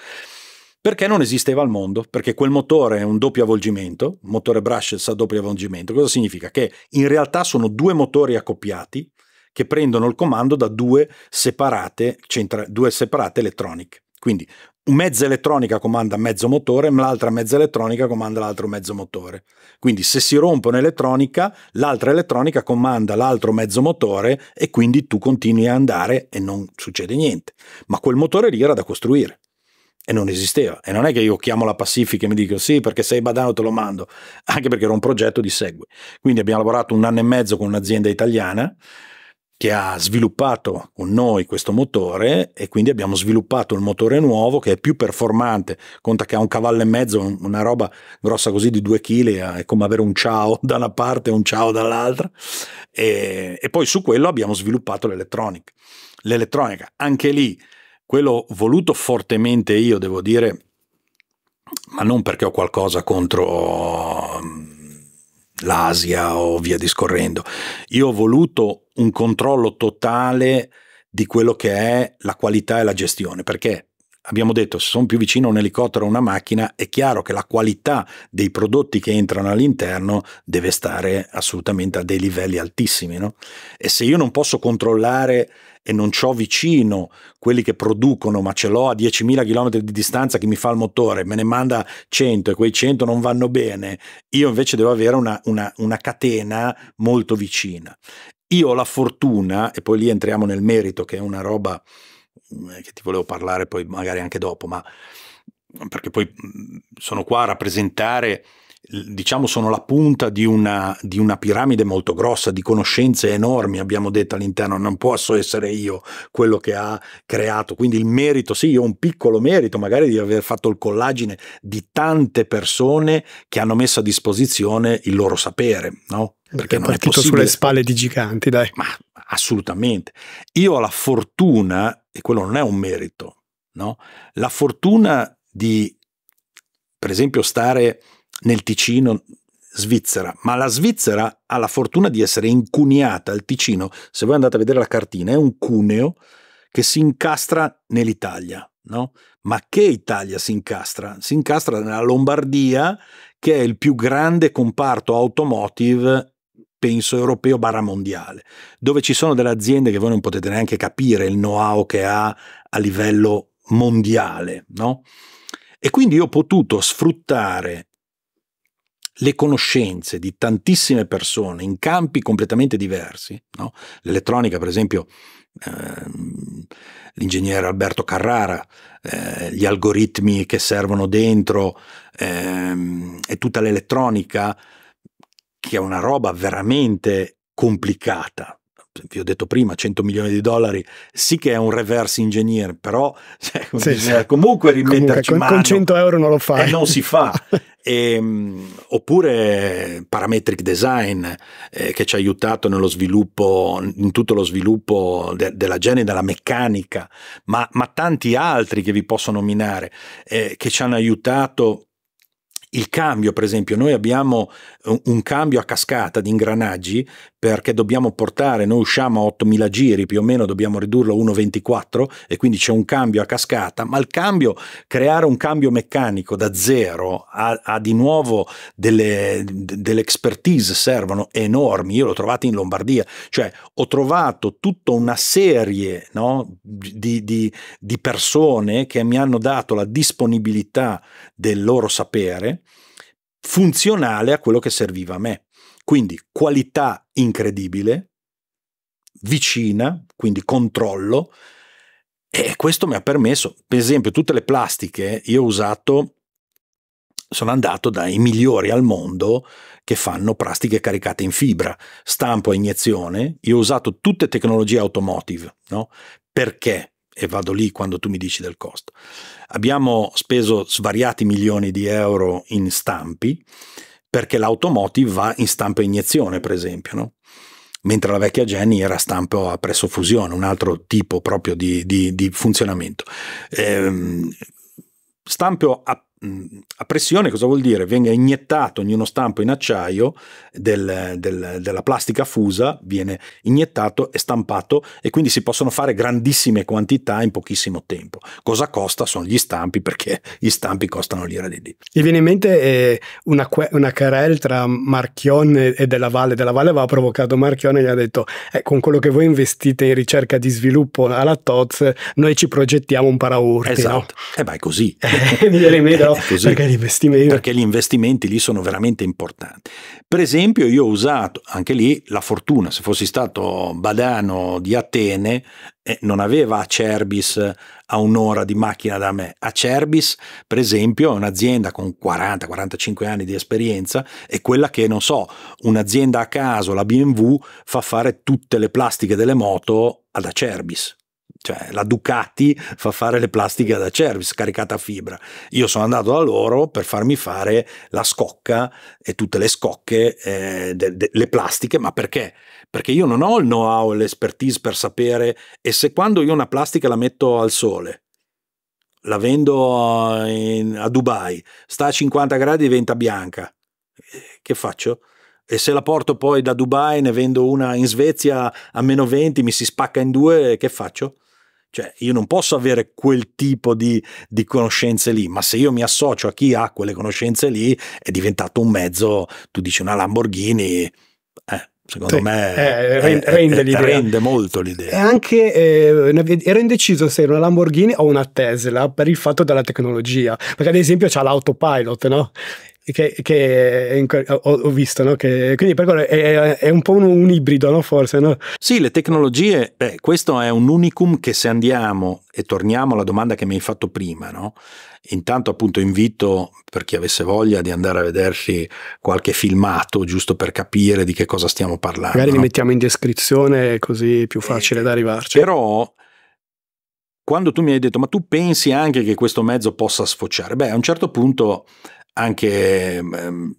perché non esisteva al mondo, perché quel motore è un doppio avvolgimento, motore brushless a doppio avvolgimento, cosa significa? Che in realtà sono due motori accoppiati che prendono il comando da due separate, centra- due separate elettroniche. Quindi mezza elettronica comanda mezzo motore, l'altra mezza elettronica comanda l'altro mezzo motore. Quindi se si rompe un'elettronica, l'altra elettronica comanda l'altro mezzo motore e quindi tu continui a andare e non succede niente. Ma quel motore lì era da costruire e non esisteva. E non è che io chiamo la Pacific e mi dico sì perché sei badano te lo mando, anche perché era un progetto di segue. Quindi abbiamo lavorato un anno e mezzo con un'azienda italiana che ha sviluppato con noi questo motore e quindi abbiamo sviluppato il motore nuovo che è più performante, conta che ha un cavallo e mezzo, una roba grossa così di 2 kg, eh, è come avere un ciao da una parte e un ciao dall'altra e, e poi su quello abbiamo sviluppato l'elettronica. L'elettronica, anche lì, quello voluto fortemente io, devo dire, ma non perché ho qualcosa contro l'Asia o via discorrendo. Io ho voluto un controllo totale di quello che è la qualità e la gestione, perché abbiamo detto, se sono più vicino a un elicottero o a una macchina, è chiaro che la qualità dei prodotti che entrano all'interno deve stare assolutamente a dei livelli altissimi. No? E se io non posso controllare e non ho vicino quelli che producono, ma ce l'ho a 10.000 km di distanza che mi fa il motore, me ne manda 100 e quei 100 non vanno bene, io invece devo avere una, una, una catena molto vicina. Io ho la fortuna, e poi lì entriamo nel merito, che è una roba Mm, eh, che ti volevo parlare poi magari anche dopo, ma mm, perché poi mm, sono qua a rappresentare diciamo sono la punta di una, di una, piramide molto grossa, di conoscenze enormi, abbiamo detto all'interno, non posso essere io quello che ha creato, quindi il merito, sì, io ho un piccolo merito magari di aver fatto il collagine di tante persone che hanno messo a disposizione il loro sapere, no? Perché è non è partito sulle spalle di giganti, dai. Ma assolutamente. Io ho la fortuna, e quello non è un merito, no? La fortuna di, per esempio, stare nel Ticino, Svizzera, ma la Svizzera ha la fortuna di essere incuniata, il Ticino, se voi andate a vedere la cartina, è un cuneo che si incastra nell'Italia. No? Ma che Italia si incastra? Si incastra nella Lombardia, che è il più grande comparto automotive penso europeo barra mondiale, dove ci sono delle aziende che voi non potete neanche capire il know-how che ha a livello mondiale, no? E quindi io ho potuto sfruttare le conoscenze di tantissime persone in campi completamente diversi, no? l'elettronica per esempio, ehm, l'ingegnere Alberto Carrara, eh, gli algoritmi che servono dentro ehm, e tutta l'elettronica, che è una roba veramente complicata, vi ho detto prima, 100 milioni di dollari, sì che è un reverse engineer, però cioè, sì, sì. comunque rimetterci comunque, mano. Con 100 euro non lo fai. E eh, non si fa. E, ehm, oppure Parametric Design eh, che ci ha aiutato nello sviluppo, in tutto lo sviluppo de della gene, della meccanica, ma, ma, tanti altri che vi posso nominare, eh, che ci hanno aiutato il cambio, per esempio, noi abbiamo un cambio a cascata di ingranaggi perché dobbiamo portare, noi usciamo a 8.000 giri, più o meno dobbiamo ridurlo a 1.24 e quindi c'è un cambio a cascata, ma il cambio, creare un cambio meccanico da zero ha, ha di nuovo delle, delle expertise, servono enormi, io l'ho trovato in Lombardia, cioè ho trovato tutta una serie no, di, di, di persone che mi hanno dato la disponibilità del loro sapere funzionale a quello che serviva a me. Quindi qualità incredibile, vicina, quindi controllo, e questo mi ha permesso, per esempio, tutte le plastiche eh, io ho usato, sono andato dai migliori al mondo che fanno plastiche caricate in fibra, stampo a iniezione, io ho usato tutte tecnologie automotive, no? Perché? E vado lì quando tu mi dici del costo. Abbiamo speso svariati milioni di euro in stampi, perché l'automotive va in stampa iniezione, per esempio, no? mentre la vecchia Jenny era stampa presso fusione, un altro tipo proprio di, di, di funzionamento. Ehm, stampo a Mm, a pressione cosa vuol dire? Venga iniettato in uno stampo in acciaio del, del, della plastica fusa, viene iniettato e stampato e quindi si possono fare grandissime quantità in pochissimo tempo. Cosa costa? Sono gli stampi perché gli stampi costano l'ira di lì. E viene in mente eh, una, una querel tra Marchion e Della Valle. Della Valle aveva provocato Marchion e gli ha detto eh, con quello che voi investite in ricerca di sviluppo alla TOZ noi ci progettiamo un paraurti. Esatto. No? E eh, vai così. Mi viene in mente però perché gli, perché gli investimenti lì sono veramente importanti. Per esempio io ho usato anche lì la fortuna, se fossi stato badano di Atene eh, non aveva Acerbis a un'ora di macchina da me. Acerbis, per esempio, è un'azienda con 40-45 anni di esperienza, è quella che, non so, un'azienda a caso, la BMW, fa fare tutte le plastiche delle moto ad Acerbis cioè la Ducati fa fare le plastiche ad Acervis caricata a fibra. Io sono andato da loro per farmi fare la scocca e tutte le scocche, eh, de, de, le plastiche, ma perché? Perché io non ho il know-how e l'expertise per sapere e se quando io una plastica la metto al sole, la vendo in, a Dubai, sta a 50 gradi e diventa bianca, eh, che faccio? e se la porto poi da Dubai ne vendo una in Svezia a meno 20, mi si spacca in due, che faccio? Cioè, io non posso avere quel tipo di, di, conoscenze lì, ma se io mi associo a chi ha quelle conoscenze lì, è diventato un mezzo, tu dici una Lamborghini, eh, secondo sì, me eh, rende, è, rende, è, rende, molto l'idea. E anche eh, ero indeciso se era una Lamborghini o una Tesla per il fatto della tecnologia, perché ad esempio c'ha l'autopilot, no? che, che ho, ho, visto, no? Che, quindi per quello è, è un po' un, un ibrido, no? Forse, no? Sì, le tecnologie, beh, questo è un unicum che se andiamo, e torniamo alla domanda che mi hai fatto prima, no? Intanto appunto invito per chi avesse voglia di andare a vedersi qualche filmato giusto per capire di che cosa stiamo parlando. Magari li mettiamo in descrizione così è più eh, facile eh, da arrivarci. Però quando tu mi hai detto ma tu pensi anche che questo mezzo possa sfociare? Beh, a un certo punto anche, ehm,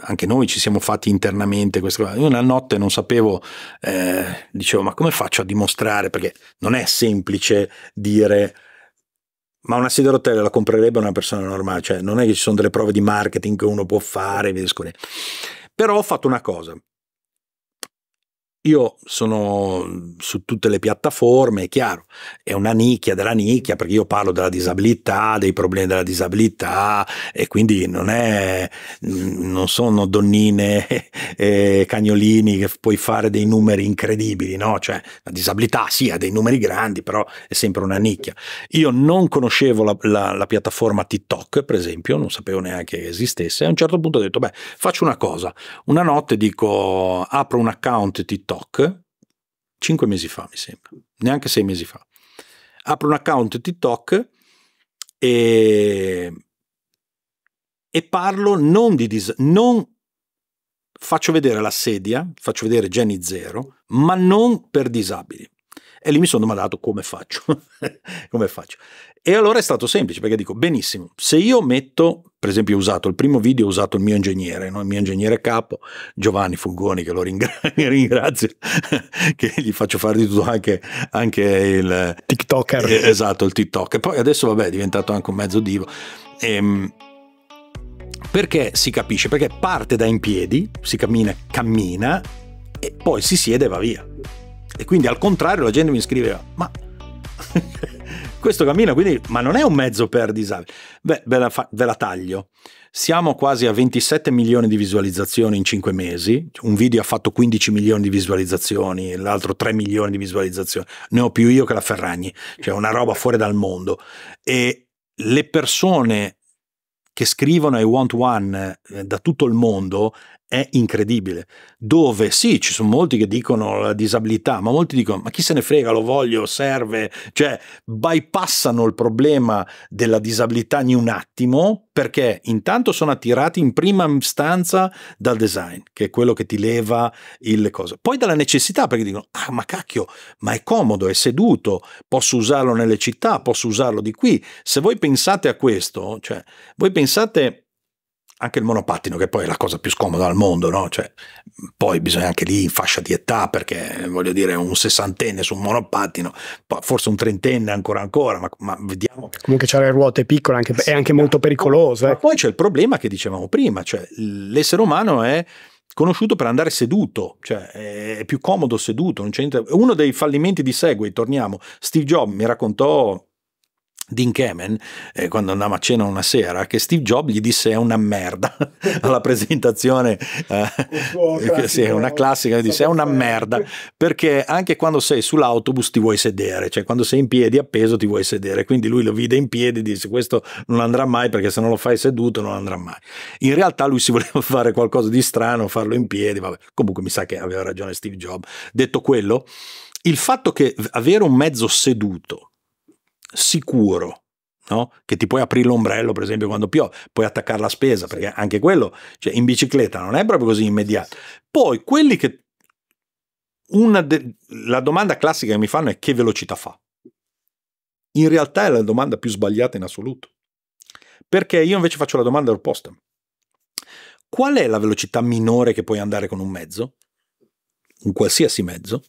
anche, noi ci siamo fatti internamente questa cosa. Io una notte non sapevo, eh, dicevo, ma come faccio a dimostrare? Perché non è semplice dire, ma una sede a rotelle la comprerebbe una persona normale, cioè non è che ci sono delle prove di marketing che uno può fare, Però ho fatto una cosa, io sono su tutte le piattaforme, è chiaro, è una nicchia della nicchia perché io parlo della disabilità, dei problemi della disabilità e quindi non, è, non sono donnine e eh, cagnolini che puoi fare dei numeri incredibili, no? Cioè la disabilità sì ha dei numeri grandi, però è sempre una nicchia. Io non conoscevo la, la, la piattaforma TikTok, per esempio, non sapevo neanche che esistesse. e A un certo punto ho detto, beh, faccio una cosa, una notte dico, apro un account TikTok TikTok, 5 mesi fa mi sembra, neanche sei mesi fa. Apro un account TikTok e, e parlo non di... Dis- non faccio vedere la sedia, faccio vedere Geni Zero, ma non per disabili. E lì mi sono domandato come faccio. come faccio. E allora è stato semplice perché dico benissimo, se io metto, per esempio ho usato il primo video, ho usato il mio ingegnere, no? il mio ingegnere capo, Giovanni Fulgoni, che lo ringra ringrazio, che gli faccio fare di tutto anche, anche il TikToker. Eh, esatto, il TikTok. E poi adesso vabbè è diventato anche un mezzo divo. Ehm, perché si capisce? Perché parte da in piedi, si cammina, cammina e poi si siede e va via. E quindi al contrario la gente mi scriveva, ma questo cammino, quindi, ma non è un mezzo per disabili. Beh, ve la, fa, ve la taglio. Siamo quasi a 27 milioni di visualizzazioni in 5 mesi, un video ha fatto 15 milioni di visualizzazioni, l'altro 3 milioni di visualizzazioni, ne ho più io che la Ferragni, cioè una roba fuori dal mondo. E le persone che scrivono ai one to eh, da tutto il mondo è incredibile. Dove sì, ci sono molti che dicono la disabilità, ma molti dicono ma chi se ne frega, lo voglio, serve, cioè bypassano il problema della disabilità in un attimo perché intanto sono attirati in prima istanza dal design, che è quello che ti leva il cosa. Poi dalla necessità perché dicono "Ah, ma cacchio, ma è comodo, è seduto, posso usarlo nelle città, posso usarlo di qui". Se voi pensate a questo, cioè voi pensate anche il monopattino, che poi è la cosa più scomoda al mondo, no? Cioè, poi bisogna anche lì in fascia di età, perché voglio dire, un sessantenne su un monopattino, forse un trentenne ancora ancora, ma, ma vediamo. Comunque c'ha le ruote piccole, anche, sì, è anche molto pericoloso. Ma eh. poi c'è il problema che dicevamo prima, cioè l'essere umano è conosciuto per andare seduto, cioè è più comodo seduto. Uno dei fallimenti di Segway, torniamo, Steve Jobs mi raccontò Dean Kamen, eh, quando andavamo a cena una sera, che Steve Jobs gli disse è una merda alla presentazione, eh, sì, è una classica, gli disse è una merda, perché anche quando sei sull'autobus ti vuoi sedere, cioè quando sei in piedi appeso ti vuoi sedere, quindi lui lo vide in piedi e disse questo non andrà mai perché se non lo fai seduto non andrà mai. In realtà lui si voleva fare qualcosa di strano, farlo in piedi, vabbè. comunque mi sa che aveva ragione Steve Jobs. Detto quello, il fatto che avere un mezzo seduto sicuro. No? Che ti puoi aprire l'ombrello, per esempio, quando piove, puoi attaccare la spesa, perché anche quello, cioè, in bicicletta non è proprio così immediato. Poi quelli che de... la domanda classica che mi fanno è che velocità fa? In realtà è la domanda più sbagliata in assoluto. Perché io invece faccio la domanda opposta. Qual è la velocità minore che puoi andare con un mezzo? Un qualsiasi mezzo?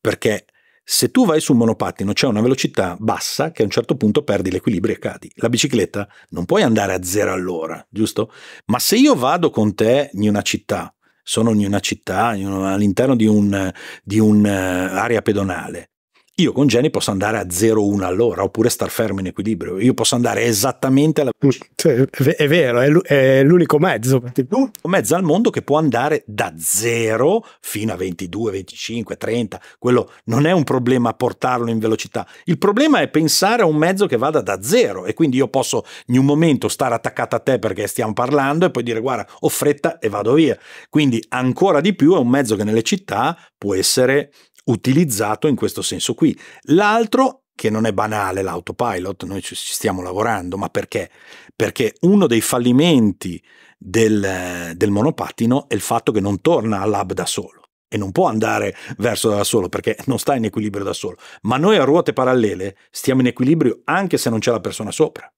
Perché se tu vai su un monopattino c'è una velocità bassa che a un certo punto perdi l'equilibrio e cadi. La bicicletta non puoi andare a zero all'ora, giusto? Ma se io vado con te in una città, sono in una città, all'interno di un'area un eh, pedonale, io con Jenny posso andare a 0,1 all'ora oppure star fermo in equilibrio. Io posso andare esattamente alla. Mm, cioè, è vero, è l'unico mezzo. L'unico mezzo al mondo che può andare da 0 fino a 22, 25, 30. Quello non è un problema portarlo in velocità. Il problema è pensare a un mezzo che vada da 0 e quindi io posso in un momento stare attaccato a te perché stiamo parlando e poi dire guarda, ho fretta e vado via. Quindi ancora di più è un mezzo che nelle città può essere utilizzato in questo senso qui. L'altro, che non è banale l'autopilot, noi ci stiamo lavorando, ma perché? Perché uno dei fallimenti del, del monopattino è il fatto che non torna all'hub da solo e non può andare verso da solo perché non sta in equilibrio da solo. Ma noi a ruote parallele stiamo in equilibrio anche se non c'è la persona sopra.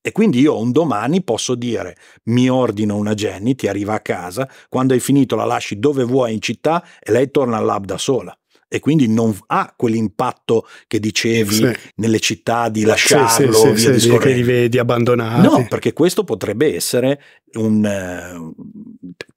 E quindi io un domani posso dire mi ordino una Jenny, ti arriva a casa, quando hai finito la lasci dove vuoi in città e lei torna all'hub da sola e quindi non ha quell'impatto che dicevi sì. nelle città di lasciarlo, sì, sì, via sì, di che li vedi abbandonati. No, perché questo potrebbe essere un... Eh,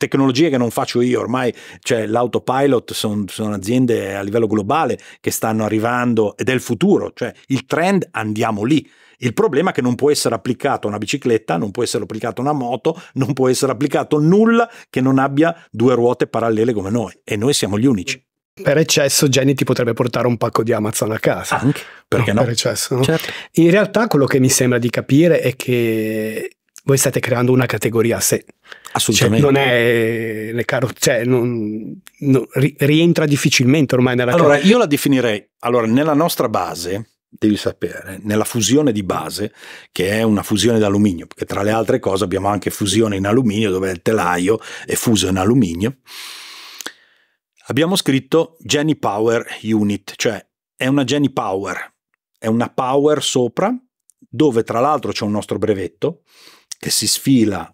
tecnologie che non faccio io ormai, cioè l'autopilot sono, sono aziende a livello globale che stanno arrivando ed è il futuro, cioè il trend andiamo lì. Il problema è che non può essere applicato a una bicicletta, non può essere applicato a una moto, non può essere applicato nulla che non abbia due ruote parallele come noi. E noi siamo gli unici per eccesso Jenny ti potrebbe portare un pacco di Amazon a casa. Anche, perché no? no? Per eccesso, no? Certo. In realtà quello che mi sembra di capire è che voi state creando una categoria a sé. Assolutamente. Cioè, non è le caro, cioè, non, non, rientra difficilmente ormai nella categoria. Allora, io la definirei, allora, nella nostra base, devi sapere, nella fusione di base, che è una fusione d'alluminio, perché tra le altre cose abbiamo anche fusione in alluminio, dove il telaio è fuso in alluminio, abbiamo scritto Jenny Power Unit, cioè è una Jenny Power, è una power sopra, dove tra l'altro c'è un nostro brevetto che si sfila,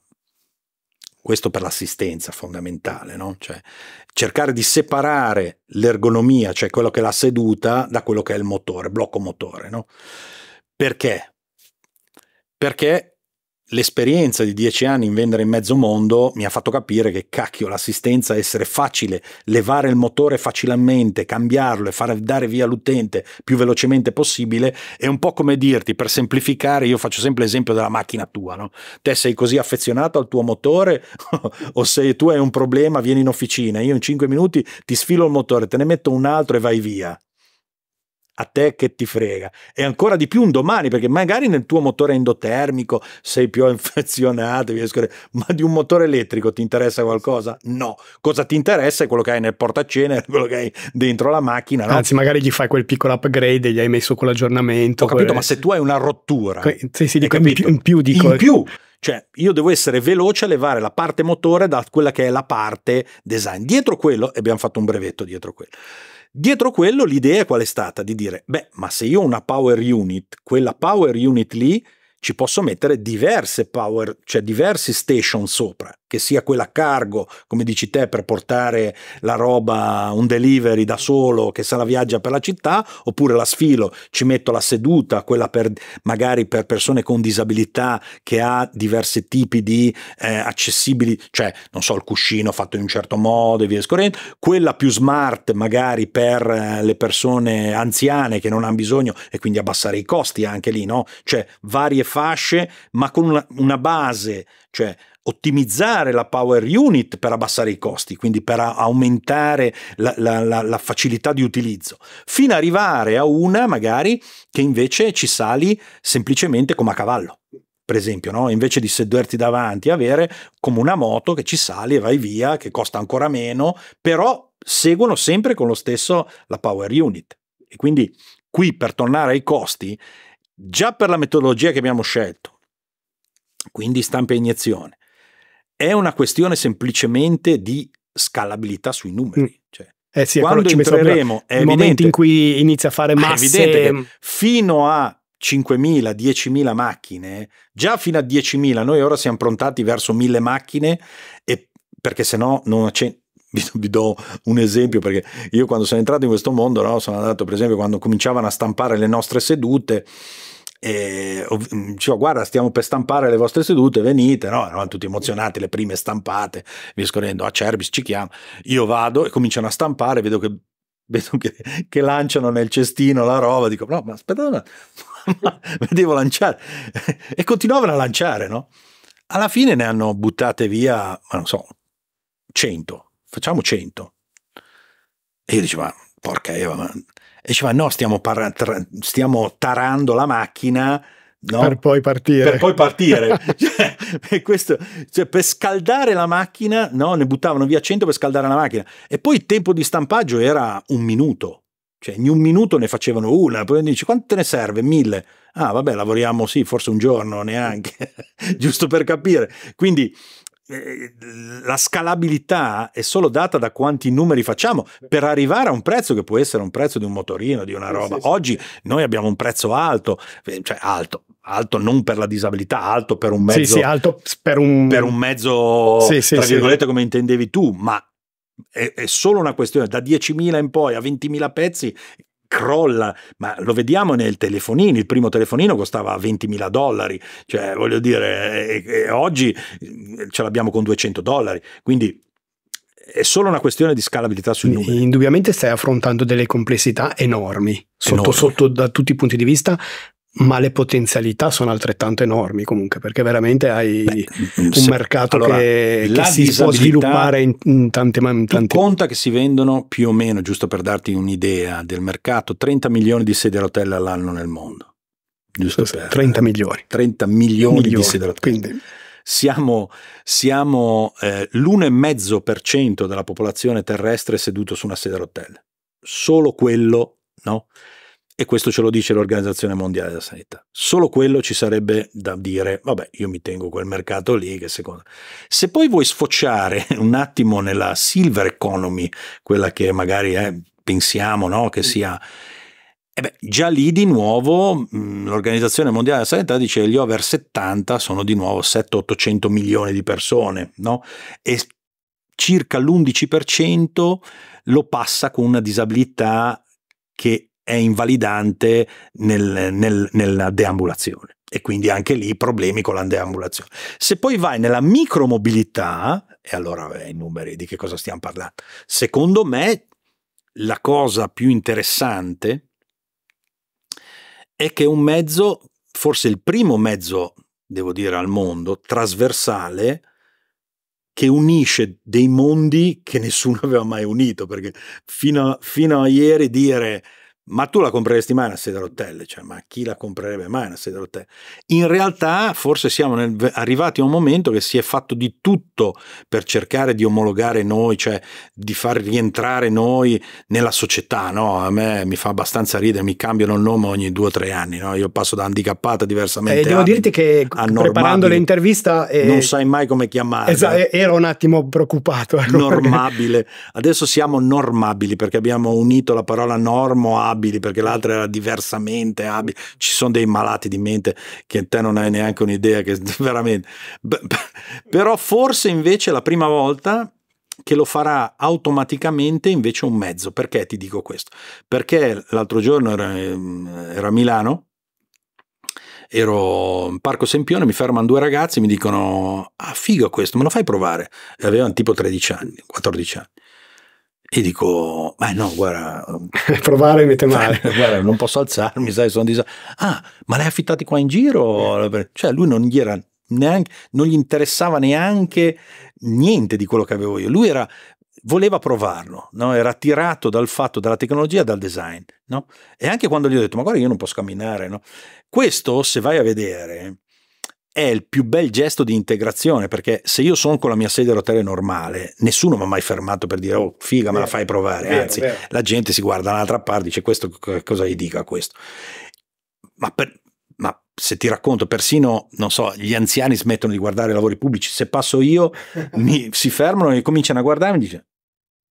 questo per l'assistenza fondamentale, no? cioè, cercare di separare l'ergonomia, cioè quello che è la seduta, da quello che è il motore, blocco motore. No? Perché? Perché l'esperienza di dieci anni in vendere in mezzo mondo mi ha fatto capire che cacchio l'assistenza essere facile, levare il motore facilmente, cambiarlo e far dare via l'utente più velocemente possibile è un po' come dirti, per semplificare, io faccio sempre l'esempio della macchina tua, no? te sei così affezionato al tuo motore o se tu hai un problema vieni in officina, io in cinque minuti ti sfilo il motore, te ne metto un altro e vai via a te che ti frega. E ancora di più un domani, perché magari nel tuo motore endotermico sei più infezionato, ma di un motore elettrico ti interessa qualcosa? No. Cosa ti interessa è quello che hai nel portacenere, quello che hai dentro la macchina. No? Anzi, magari gli fai quel piccolo upgrade e gli hai messo quell'aggiornamento. Ho capito, quel... ma se tu hai una rottura... Que- sì, sì, dico in più, in più dico... In più! Cioè, io devo essere veloce a levare la parte motore da quella che è la parte design. Dietro quello, e abbiamo fatto un brevetto dietro quello Dietro quello l'idea qual è stata? Di dire, beh, ma se io ho una power unit, quella power unit lì ci posso mettere diverse power, cioè diversi station sopra che sia quella cargo, come dici te, per portare la roba, un delivery da solo che se la viaggia per la città, oppure la sfilo, ci metto la seduta, quella per, magari per persone con disabilità che ha diversi tipi di eh, accessibili, cioè non so, il cuscino fatto in un certo modo e via scorrendo, quella più smart magari per eh, le persone anziane che non hanno bisogno e quindi abbassare i costi anche lì, no? Cioè varie fasce, ma con una, una base, cioè ottimizzare la power unit per abbassare i costi, quindi per aumentare la, la, la, la, facilità di utilizzo, fino ad arrivare a una magari che invece ci sali semplicemente come a cavallo. Per esempio, no? invece di sederti davanti, avere come una moto che ci sali e vai via, che costa ancora meno, però seguono sempre con lo stesso la power unit. E quindi qui per tornare ai costi, già per la metodologia che abbiamo scelto, quindi stampa e iniezione, è una questione semplicemente di scalabilità sui numeri. Mm. Cioè, eh sì, quando ci entreremo, è evidente, momenti in cui inizia a fare masse... È evidente che fino a 5.000, 10.000 macchine, già fino a 10.000, noi ora siamo prontati verso 1.000 macchine, e, perché se no non accendo vi, do un esempio perché io quando sono entrato in questo mondo no, sono andato per esempio quando cominciavano a stampare le nostre sedute e mm, dicevo guarda stiamo per stampare le vostre sedute venite no? eravamo tutti emozionati le prime stampate vi scorrendo a Cerbis ci chiama io vado e cominciano a stampare vedo che vedo che, che, lanciano nel cestino la roba, dico no, ma aspetta, no, ma devo lanciare. E continuavano a lanciare, no? Alla fine ne hanno buttate via, non so, 100, facciamo 100. E io dicevo, ma porca Eva, ma e diceva no, stiamo, parra- tra- stiamo tarando la macchina. No? Per poi partire. Per poi partire. cioè, questo, cioè, per scaldare la macchina, no? ne buttavano via 100 per scaldare la macchina. E poi il tempo di stampaggio era un minuto. Cioè, in un minuto ne facevano una, poi dici Quante ne serve? Mille. Ah, vabbè, lavoriamo sì, forse un giorno neanche, giusto per capire. Quindi eh, la scalabilità è solo data da quanti numeri facciamo per arrivare a un prezzo che può essere un prezzo di un motorino, di una roba. Sì, sì, Oggi sì. noi abbiamo un prezzo alto, eh, cioè alto, alto non per la disabilità, alto per un mezzo. Sì, sì, alto per un, per un mezzo, tra virgolette, come intendevi tu, ma è, è, solo una questione da 10.000 in poi a 20.000 pezzi crolla, ma lo vediamo nel telefonino, il primo telefonino costava 20.000 dollari, cioè voglio dire, e, e oggi eh, ce l'abbiamo con 200 dollari, quindi è solo una questione di scalabilità sui numeri. Indubbiamente stai affrontando delle complessità enormi, sotto, enormi. sotto da tutti i punti di vista, ma le potenzialità sono altrettanto enormi comunque perché veramente hai Beh, un mm, se, mercato allora, che, che si può sviluppare in, in tante maniere. Conta che si vendono più o meno, giusto per darti un'idea del mercato, 30 milioni di sedie a rotelle all'anno nel mondo. Giusto sì, per, 30 milioni. 30 milioni, milioni di sedie a rotelle. Quindi siamo, siamo eh, l'1,5% della popolazione terrestre seduto su una sedia a rotelle. Solo quello, no? e questo ce lo dice l'Organizzazione Mondiale della Sanità. Solo quello ci sarebbe da dire, vabbè, io mi tengo quel mercato lì che secondo... Se poi vuoi sfociare un attimo nella silver economy, quella che magari eh, pensiamo no, che sia... Eh beh, già lì di nuovo mm, l'Organizzazione Mondiale della Sanità dice che gli over 70 sono di nuovo 7-800 milioni di persone, no? E circa l'11% lo passa con una disabilità che è invalidante nel, nel, nella deambulazione e quindi anche lì problemi con la deambulazione. Se poi vai nella micromobilità, e allora beh, i numeri di che cosa stiamo parlando? Secondo me la cosa più interessante è che un mezzo, forse il primo mezzo, devo dire, al mondo, trasversale, che unisce dei mondi che nessuno aveva mai unito, perché fino a, fino a ieri dire ma tu la compreresti mai una sedia a rotelle? Cioè, ma chi la comprerebbe mai una sedia a rotelle? In realtà, forse siamo nel, arrivati a un momento che si è fatto di tutto per cercare di omologare noi, cioè di far rientrare noi nella società. No? A me mi fa abbastanza ridere, mi cambiano il nome ogni due o tre anni. No? Io passo da handicappata diversamente. E eh, devo dirti che preparando l'intervista. Eh, non sai mai come chiamare. Esatto, eh, ero un attimo preoccupato. Ecco, normabile. Adesso siamo normabili perché abbiamo unito la parola normo a abili perché l'altra era diversamente abile. Ci sono dei malati di mente che te non hai neanche un'idea, che veramente. Però forse invece la prima volta che lo farà automaticamente invece un mezzo. Perché ti dico questo? Perché l'altro giorno era, ehm, era a Milano ero in Parco Sempione, mi fermano due ragazzi e mi dicono: Ah, figo questo, me lo fai provare? E avevano tipo 13 anni, 14 anni e dico, ma no, guarda... Ehm, Provare mette male. guarda, non posso alzarmi, sai, sono disabile. Ah, ma l'hai affittati qua in giro? Cioè lui non gli era neanche, non gli interessava neanche niente di quello che avevo io. Lui era, voleva provarlo, no? era attirato dal fatto, dalla tecnologia, dal design. No? E anche quando gli ho detto, ma guarda, io non posso camminare. No? Questo, se vai a vedere, è il più bel gesto di integrazione, perché se io sono con la mia sedia a rotelle normale, nessuno mi ha mai fermato per dire oh figa me la fai provare, vero, anzi vero. la gente si guarda dall'altra parte e dice questo cosa gli dica questo. Ma, per, ma se ti racconto, persino, non so, gli anziani smettono di guardare i lavori pubblici, se passo io mi, si fermano e cominciano a guardare e mi dicono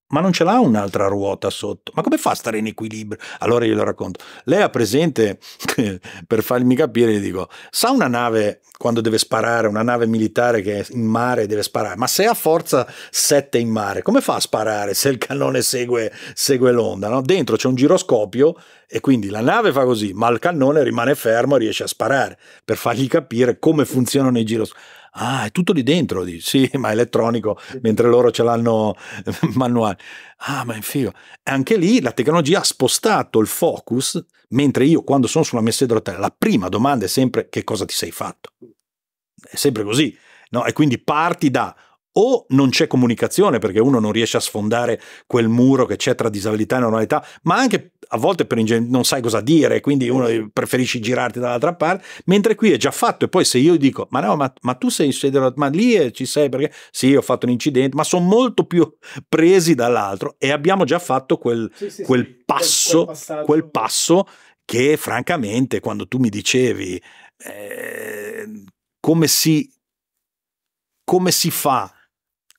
ma non ce l'ha un'altra ruota sotto. Ma come fa a stare in equilibrio? Allora glielo racconto. Lei ha presente, per farmi capire, gli dico, sa una nave quando deve sparare, una nave militare che è in mare deve sparare, ma se ha forza 7 in mare, come fa a sparare se il cannone segue, segue l'onda? No? Dentro c'è un giroscopio e quindi la nave fa così, ma il cannone rimane fermo e riesce a sparare, per fargli capire come funzionano i giroscopi. Ah, è tutto lì dentro. Dici, sì, ma è elettronico, mentre loro ce l'hanno manuale. Ah, ma è figo. Anche lì la tecnologia ha spostato il focus, mentre io quando sono sulla messa sedia a la prima domanda è sempre che cosa ti sei fatto. È sempre così. No? E quindi parti da o non c'è comunicazione perché uno non riesce a sfondare quel muro che c'è tra disabilità e normalità, ma anche a volte per ingen- non sai cosa dire, quindi eh, uno preferisce girarti dall'altra parte, mentre qui è già fatto e poi se io dico ma no, ma, ma tu sei in sede, ma lì eh, ci sei perché sì, ho fatto un incidente, ma sono molto più presi dall'altro e abbiamo già fatto quel, sì, sì, quel sì, passo, quel, quel passo che francamente quando tu mi dicevi eh, come si come si fa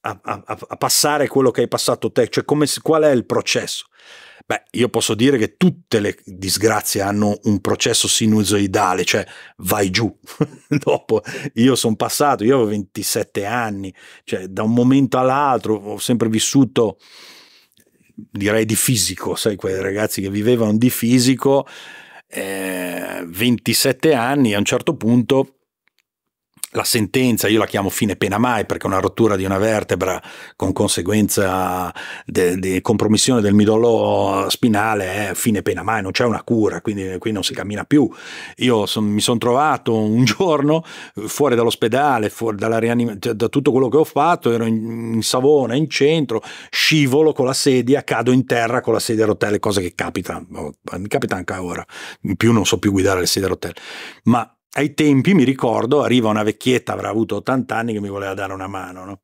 a, a, a passare quello che hai passato te, cioè come, qual è il processo? Beh, io posso dire che tutte le disgrazie hanno un processo sinusoidale, cioè vai giù. Dopo io sono passato, io avevo 27 anni, cioè da un momento all'altro ho sempre vissuto direi di fisico, sai quei ragazzi che vivevano di fisico eh, 27 anni a un certo punto la sentenza, io la chiamo fine pena mai perché è una rottura di una vertebra con conseguenza di de compromissione del midollo spinale è fine pena mai, non c'è una cura, quindi qui non si cammina più. Io son, mi sono trovato un giorno fuori dall'ospedale, fuori dalla cioè, da tutto quello che ho fatto, ero in, in, Savona, in centro, scivolo con la sedia, cado in terra con la sedia a rotelle, cosa che capita, oh, mi capita anche ora, in più non so più guidare le sedie a rotelle, ma ai tempi, mi ricordo, arriva una vecchietta, avrà avuto 80 anni, che mi voleva dare una mano. No?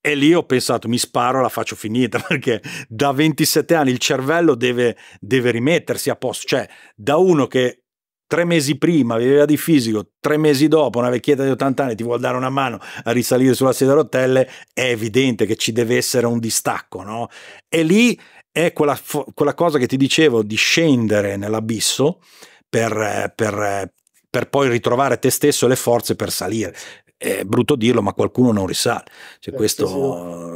E lì ho pensato, mi sparo, la faccio finita, perché da 27 anni il cervello deve, deve rimettersi a posto. Cioè, da uno che tre mesi prima viveva di fisico, tre mesi dopo una vecchietta di 80 anni ti vuole dare una mano a risalire sulla sedia a rotelle, è evidente che ci deve essere un distacco, no? E lì è quella, quella cosa che ti dicevo di scendere nell'abisso per, per per poi ritrovare te stesso e le forze per salire. È brutto dirlo, ma qualcuno non risale. Cioè, questo,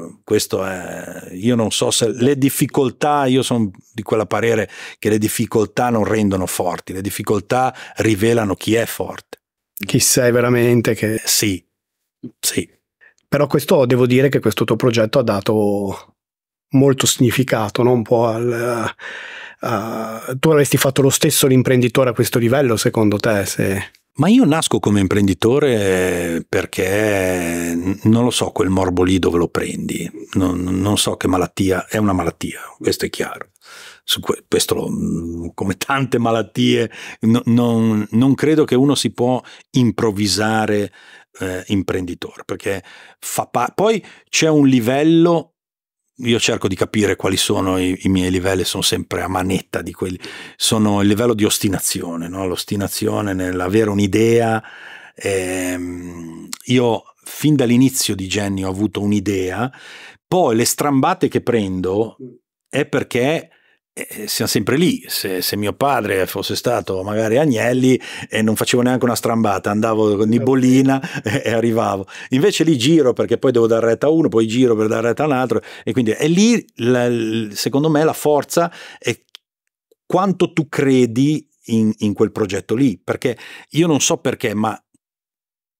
sì. questo, è. Io non so se le difficoltà, io sono di quella parere che le difficoltà non rendono forti, le difficoltà rivelano chi è forte. Chi sei veramente? Che... Sì, sì. Però questo devo dire che questo tuo progetto ha dato molto significato, no? un po' al eh, tu avresti fatto lo stesso l'imprenditore a questo livello, secondo te? Se... Ma io nasco come imprenditore perché non lo so quel morbo lì dove lo prendi, non, non so che malattia, è una malattia, questo è chiaro. Que questo mm, come tante malattie, no, non, non, credo che uno si può improvvisare eh, imprenditore, perché fa pa- poi c'è un livello io cerco di capire quali sono i, i, miei livelli, sono sempre a manetta di quelli, sono il livello di ostinazione, no? l'ostinazione nell'avere un'idea. Ehm, io fin dall'inizio di Jenny ho avuto un'idea, poi le strambate che prendo è perché eh, eh, siamo sempre lì. Se, se, mio padre fosse stato magari Agnelli e eh, non facevo neanche una strambata, andavo con Nibolina e, e, arrivavo. Invece lì giro perché poi devo dare retta a uno, poi giro per dare retta a un altro e quindi è lì la, secondo me la forza è quanto tu credi in, in quel progetto lì, perché io non so perché, ma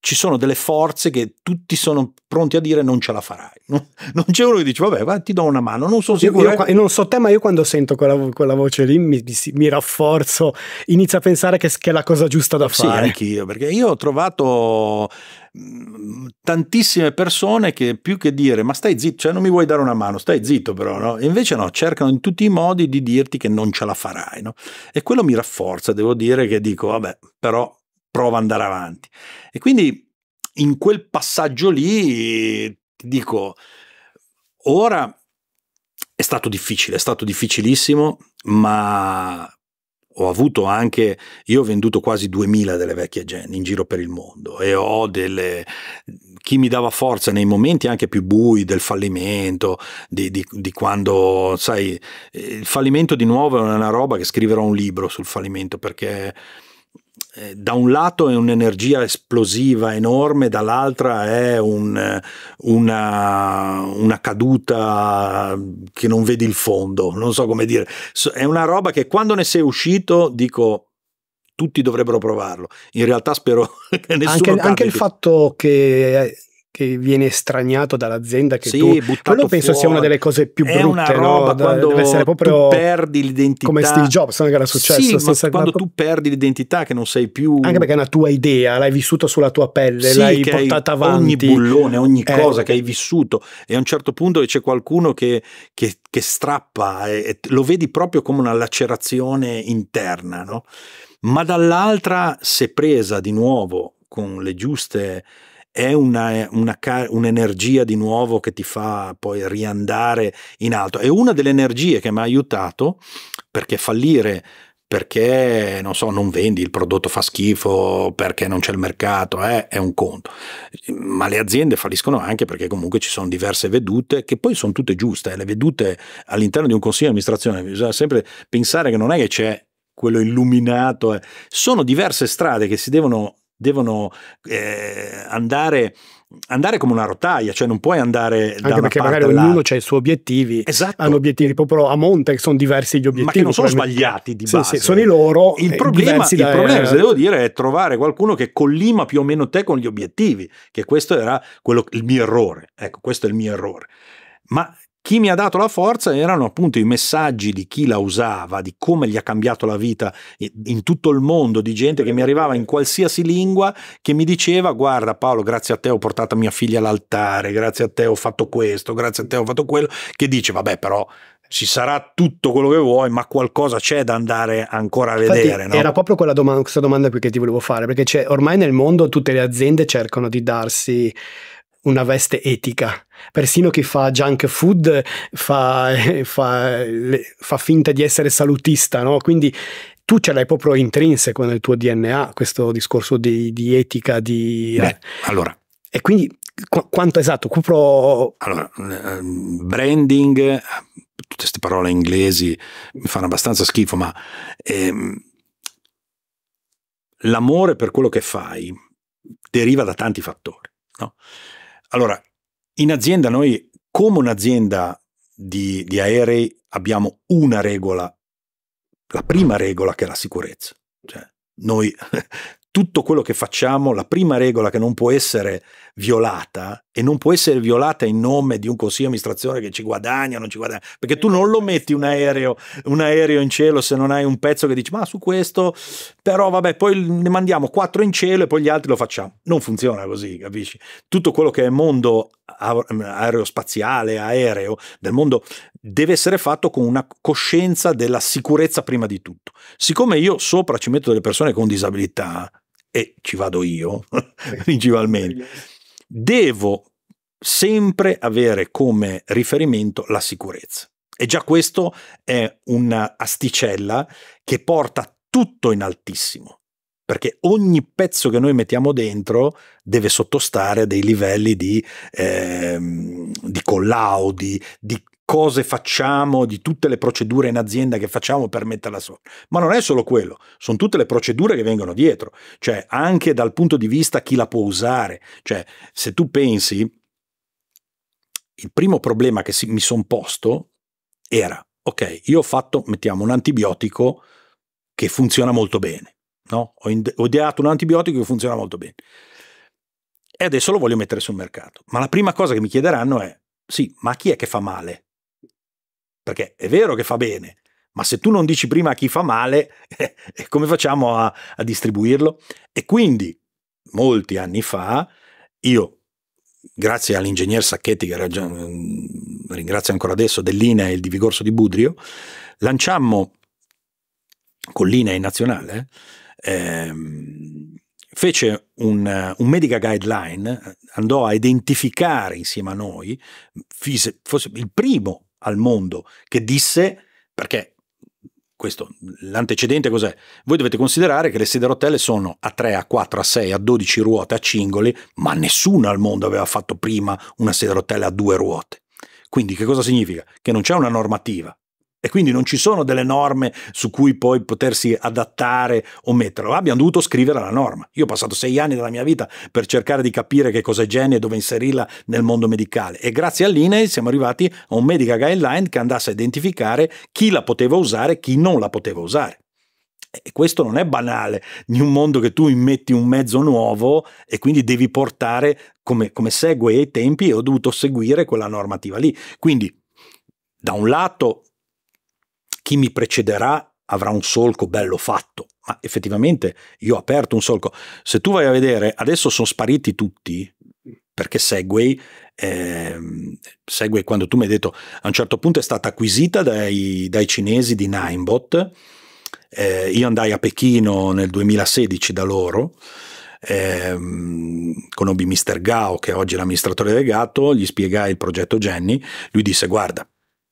ci sono delle forze che tutti sono pronti a dire non ce la farai. Non, non c'è uno che dice vabbè, va, ti do una mano, non sono sicuro. Io, io, non so te, ma io quando sento quella, quella voce lì mi, mi, rafforzo, inizio a pensare che, che, è la cosa giusta da sì, fare. anch'io, perché io ho trovato tantissime persone che più che dire ma stai zitto, cioè non mi vuoi dare una mano, stai zitto però, no? E invece no, cercano in tutti i modi di dirti che non ce la farai, no? E quello mi rafforza, devo dire che dico vabbè, però prova ad andare avanti. E quindi in quel passaggio lì, ti dico, ora è stato difficile, è stato difficilissimo, ma ho avuto anche, io ho venduto quasi 2000 delle vecchie gen in giro per il mondo e ho delle, chi mi dava forza nei momenti anche più bui del fallimento, di, di, di quando, sai, il fallimento di nuovo è una roba che scriverò un libro sul fallimento perché eh, da un lato è un'energia esplosiva enorme, dall'altra è un, eh, una, una, caduta che non vedi il fondo, non so come dire. È una roba che quando ne sei uscito dico tutti dovrebbero provarlo. In realtà spero che nessuno... Anche, anche il fatto che eh, che viene estraniato dall'azienda che sì, tu quello penso fuori. sia una delle cose più brutte è una roba no? quando deve essere proprio perdi l'identità come Steve Jobs non che era successo sì, quando tu perdi l'identità che non sei più anche perché è una tua idea l'hai vissuta sulla tua pelle sì, l'hai portata avanti ogni bullone ogni eh, cosa che hai vissuto e a un certo punto c'è qualcuno che, che, che strappa e, e lo vedi proprio come una lacerazione interna no? ma dall'altra se presa di nuovo con le giuste è una, una, un'energia di nuovo che ti fa poi riandare in alto. È una delle energie che mi ha aiutato perché fallire perché non so, non vendi, il prodotto fa schifo, perché non c'è il mercato, eh, è un conto. Ma le aziende falliscono anche perché comunque ci sono diverse vedute che poi sono tutte giuste. Eh. Le vedute all'interno di un consiglio di amministrazione bisogna sempre pensare che non è che c'è quello illuminato, eh. sono diverse strade che si devono devono eh, andare, andare, come una rotaia, cioè non puoi andare Anche da una perché magari ognuno ha i suoi obiettivi, esatto. hanno obiettivi proprio a monte che sono diversi gli obiettivi. Ma che non sono sbagliati di base. Sì, sì, sono i loro. Il eh, problema, il problema eh, se devo dire, è trovare qualcuno che collima più o meno te con gli obiettivi, che questo era quello, il mio errore. Ecco, questo è il mio errore. Ma chi mi ha dato la forza erano appunto i messaggi di chi la usava, di come gli ha cambiato la vita in tutto il mondo, di gente che mi arrivava in qualsiasi lingua che mi diceva guarda Paolo, grazie a te ho portato mia figlia all'altare, grazie a te ho fatto questo, grazie a te ho fatto quello, che dice vabbè però ci sarà tutto quello che vuoi, ma qualcosa c'è da andare ancora a Infatti, vedere. No? Era proprio quella domanda, questa domanda qui che ti volevo fare, perché cioè, ormai nel mondo tutte le aziende cercano di darsi una veste etica. Persino chi fa junk food fa, fa, fa finta di essere salutista, no? Quindi tu ce l'hai proprio intrinseco nel tuo DNA, questo discorso di, di etica, di... Beh, allora. E quindi qu quanto esatto, proprio... Allora, ehm, branding, tutte queste parole inglesi mi fanno abbastanza schifo, ma ehm, l'amore per quello che fai deriva da tanti fattori. No? Allora, in azienda noi, come un'azienda di, di aerei, abbiamo una regola, la prima regola che è la sicurezza. Cioè, noi tutto quello che facciamo, la prima regola che non può essere violata e non può essere violata in nome di un consiglio di amministrazione che ci guadagna non ci guadagna, perché tu non lo metti un aereo, un aereo, in cielo se non hai un pezzo che dici ma su questo, però vabbè, poi ne mandiamo quattro in cielo e poi gli altri lo facciamo. Non funziona così, capisci? Tutto quello che è mondo ehm, aerospaziale, aereo, del mondo, deve essere fatto con una coscienza della sicurezza prima di tutto. Siccome io sopra ci metto delle persone con disabilità, e ci vado io principalmente devo sempre avere come riferimento la sicurezza. E già questo è un'asticella che porta tutto in altissimo, perché ogni pezzo che noi mettiamo dentro deve sottostare a dei livelli di, eh, di collaudi, di cose facciamo, di tutte le procedure in azienda che facciamo per metterla sopra. Ma non è solo quello, sono tutte le procedure che vengono dietro, cioè anche dal punto di vista chi la può usare. Cioè, se tu pensi, il primo problema che mi sono posto era, ok, io ho fatto, mettiamo, un antibiotico che funziona molto bene, no? Ho, ho ideato un antibiotico che funziona molto bene. E adesso lo voglio mettere sul mercato. Ma la prima cosa che mi chiederanno è, sì, ma chi è che fa male? perché è vero che fa bene, ma se tu non dici prima a chi fa male, come facciamo a, a distribuirlo? E quindi, molti anni fa, io, grazie all'ingegner Sacchetti, che era mm, ringrazio ancora adesso, dell'INA e il di Vigorso di Budrio, lanciammo con l'INA in nazionale, ehm, fece un, un, medica guideline, andò a identificare insieme a noi, fise, il primo al mondo, che disse, perché questo, l'antecedente cos'è? Voi dovete considerare che le sedie a rotelle sono a 3, a 4, a 6, a 12 ruote, a cingoli, ma nessuno al mondo aveva fatto prima una sedia a rotelle a due ruote. Quindi che cosa significa? Che non c'è una normativa, e quindi non ci sono delle norme su cui poi potersi adattare o metterlo. Abbiamo dovuto scrivere la norma. Io ho passato sei anni della mia vita per cercare di capire che cosa è Geni e dove inserirla nel mondo medicale. E grazie all'INE siamo arrivati a un medical guideline che andasse a identificare chi la poteva usare e chi non la poteva usare. E questo non è banale in un mondo che tu immetti un mezzo nuovo e quindi devi portare come, come segue i tempi e ho dovuto seguire quella normativa lì. Quindi, da un lato chi mi precederà avrà un solco bello fatto. Ma effettivamente io ho aperto un solco. Se tu vai a vedere, adesso sono spariti tutti, perché Segway, eh, Segway quando tu mi hai detto, a un certo punto è stata acquisita dai, dai cinesi di Ninebot, eh, io andai a Pechino nel 2016 da loro, ehm, conobbi Mr. Gao che oggi è l'amministratore delegato, gli spiegai il progetto Jenny, lui disse guarda,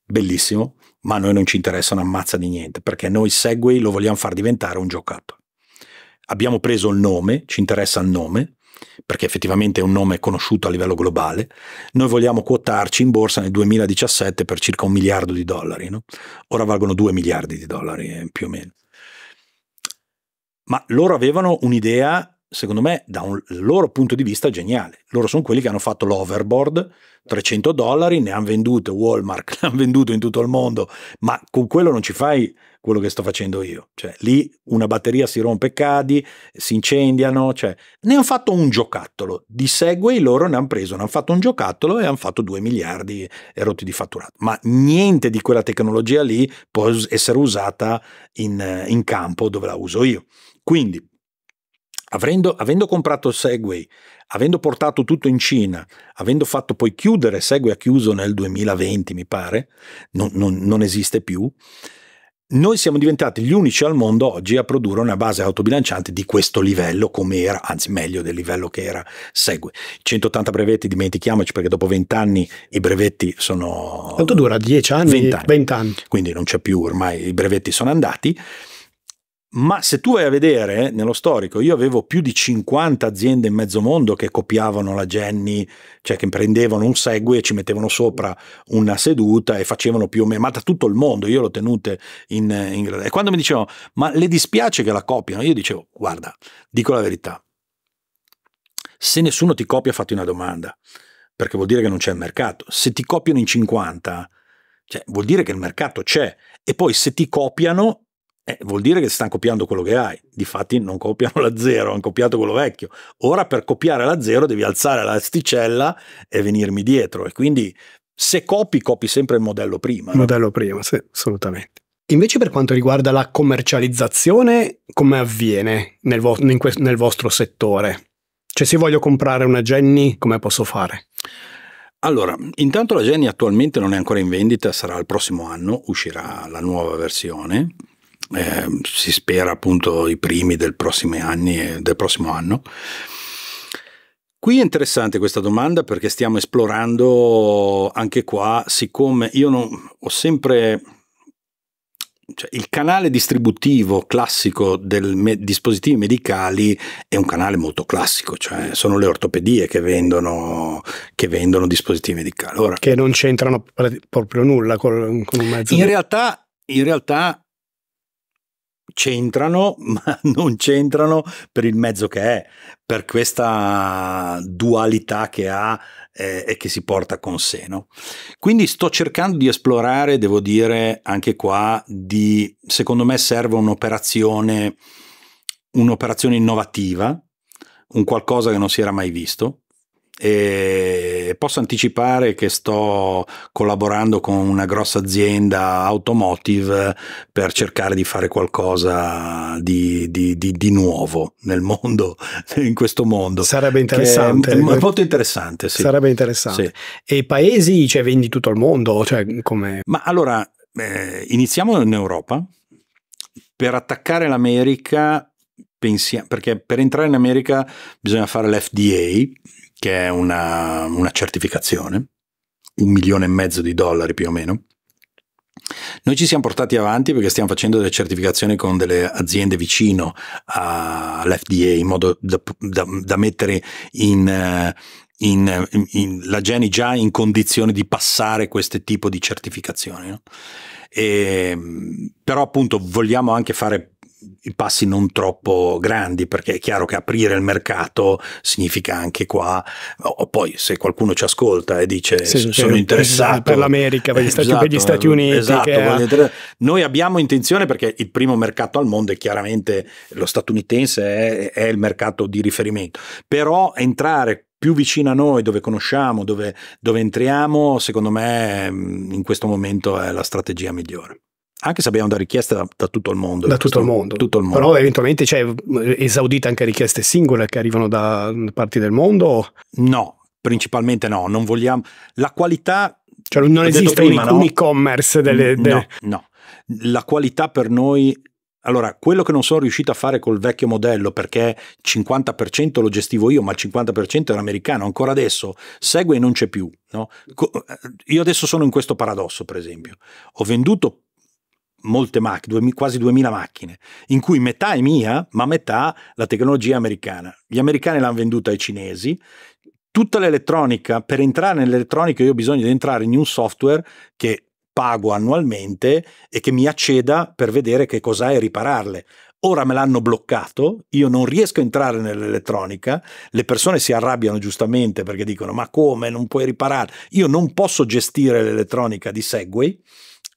bellissimo, ma a noi non ci interessa una mazza di niente, perché noi Segway lo vogliamo far diventare un giocattolo. Abbiamo preso il nome, ci interessa il nome, perché effettivamente è un nome conosciuto a livello globale, noi vogliamo quotarci in borsa nel 2017 per circa un miliardo di dollari, no? ora valgono 2 miliardi di dollari eh, più o meno. Ma loro avevano un'idea secondo me, da un loro punto di vista geniale. Loro sono quelli che hanno fatto l'overboard, 300 dollari, ne hanno vendute Walmart, ne hanno venduto in tutto il mondo, ma con quello non ci fai quello che sto facendo io. Cioè, lì una batteria si rompe, cadi, si incendiano, cioè, ne hanno fatto un giocattolo. Di Segway loro ne hanno preso, ne hanno fatto un giocattolo e hanno fatto 2 miliardi e rotti di fatturato. Ma niente di quella tecnologia lì può essere usata in, in campo dove la uso io. Quindi, Avendo, avendo, comprato Segway, avendo portato tutto in Cina, avendo fatto poi chiudere, Segway ha chiuso nel 2020 mi pare, non, non, non esiste più, noi siamo diventati gli unici al mondo oggi a produrre una base autobilanciante di questo livello come era, anzi meglio del livello che era Segway. 180 brevetti, dimentichiamoci perché dopo 20 anni i brevetti sono... Quanto dura? 10 anni? 20 anni. 20 anni. Quindi non c'è più, ormai i brevetti sono andati. Ma se tu vai a vedere nello storico, io avevo più di 50 aziende in mezzo mondo che copiavano la Jenny, cioè che prendevano un segue e ci mettevano sopra una seduta e facevano più o meno, ma da tutto il mondo, io l'ho tenute in Inghilterra. E quando mi dicevano, ma le dispiace che la copiano? Io dicevo, guarda, dico la verità, se nessuno ti copia fatti una domanda, perché vuol dire che non c'è il mercato. Se ti copiano in 50, cioè, vuol dire che il mercato c'è. E poi se ti copiano eh, vuol dire che stanno copiando quello che hai. Difatti non copiano la zero, hanno copiato quello vecchio. Ora per copiare la zero, devi alzare l'asticella e venirmi dietro. E quindi se copi, copi sempre il modello prima. Il modello no? prima, sì, assolutamente. Invece per quanto riguarda la commercializzazione, come avviene nel, vo- nel vostro settore? Cioè se voglio comprare una Jenny, come posso fare? Allora, intanto la Jenny attualmente non è ancora in vendita, sarà il prossimo anno, uscirà la nuova versione eh, si spera appunto i primi del, anni, del prossimo anno. Qui è interessante questa domanda perché stiamo esplorando anche qua, siccome io non, ho sempre cioè, il canale distributivo classico dei me dispositivi medicali è un canale molto classico, cioè sono le ortopedie che vendono, che vendono dispositivi medicali. Ora, che non c'entrano proprio nulla con, con un mezzo. In realtà, in realtà c'entrano, ma non c'entrano per il mezzo che è, per questa dualità che ha eh, e che si porta con sé. No? Quindi sto cercando di esplorare, devo dire, anche qua, di, secondo me serve un'operazione, un'operazione innovativa, un qualcosa che non si era mai visto, e posso anticipare che sto collaborando con una grossa azienda automotive per cercare di fare qualcosa di, di, di, di nuovo nel mondo, in questo mondo. Sarebbe interessante. È, molto interessante, sì. Sarebbe interessante. Sì. E paesi, cioè vendi tutto il mondo? Cioè, Ma allora, eh, iniziamo in Europa. Per attaccare l'America, pensia- perché per entrare in America bisogna fare l'FDA che è una, una certificazione, un milione e mezzo di dollari più o meno. Noi ci siamo portati avanti perché stiamo facendo delle certificazioni con delle aziende vicino all'FDA in modo da, da, da mettere eh, in, in, in, la Geni già in condizione di passare questo tipo di certificazioni. No? E, però appunto vogliamo anche fare passi non troppo grandi, perché è chiaro che aprire il mercato significa anche qua, oh, poi se qualcuno ci ascolta e dice sì, sono interessato per l'America, per gli, esatto, Stati, per gli Stati Uniti. Esatto, è... Esatto, noi abbiamo intenzione perché il primo mercato al mondo è chiaramente lo statunitense, è, è il mercato di riferimento, però entrare più vicino a noi, dove conosciamo, dove, dove entriamo, secondo me mm, in questo momento è la strategia migliore anche se abbiamo da richieste da, tutto il mondo. Da tutto, il mondo. tutto il mondo. Però eventualmente c'è cioè, esaudita anche richieste singole che arrivano da parti del mondo? No, principalmente no, non vogliamo... La qualità... Cioè non esiste prima, un, no? e-commerce delle, delle... No, no. La qualità per noi allora, quello che non sono riuscito a fare col vecchio modello, perché 50% lo gestivo io, ma il 50% era americano, ancora adesso segue e non c'è più. No? Eh, io adesso sono in questo paradosso, per esempio. Ho venduto molte macchine, quasi 2000 macchine, in cui metà è mia, ma metà la tecnologia americana. Gli americani l'hanno venduta ai cinesi. Tutta l'elettronica, per entrare nell'elettronica io ho bisogno di entrare in un software che pago annualmente e che mi acceda per vedere che cos'è e ripararle. Ora me l'hanno bloccato, io non riesco a entrare nell'elettronica, le persone si arrabbiano giustamente perché dicono ma come non puoi riparare? Io non posso gestire l'elettronica di Segway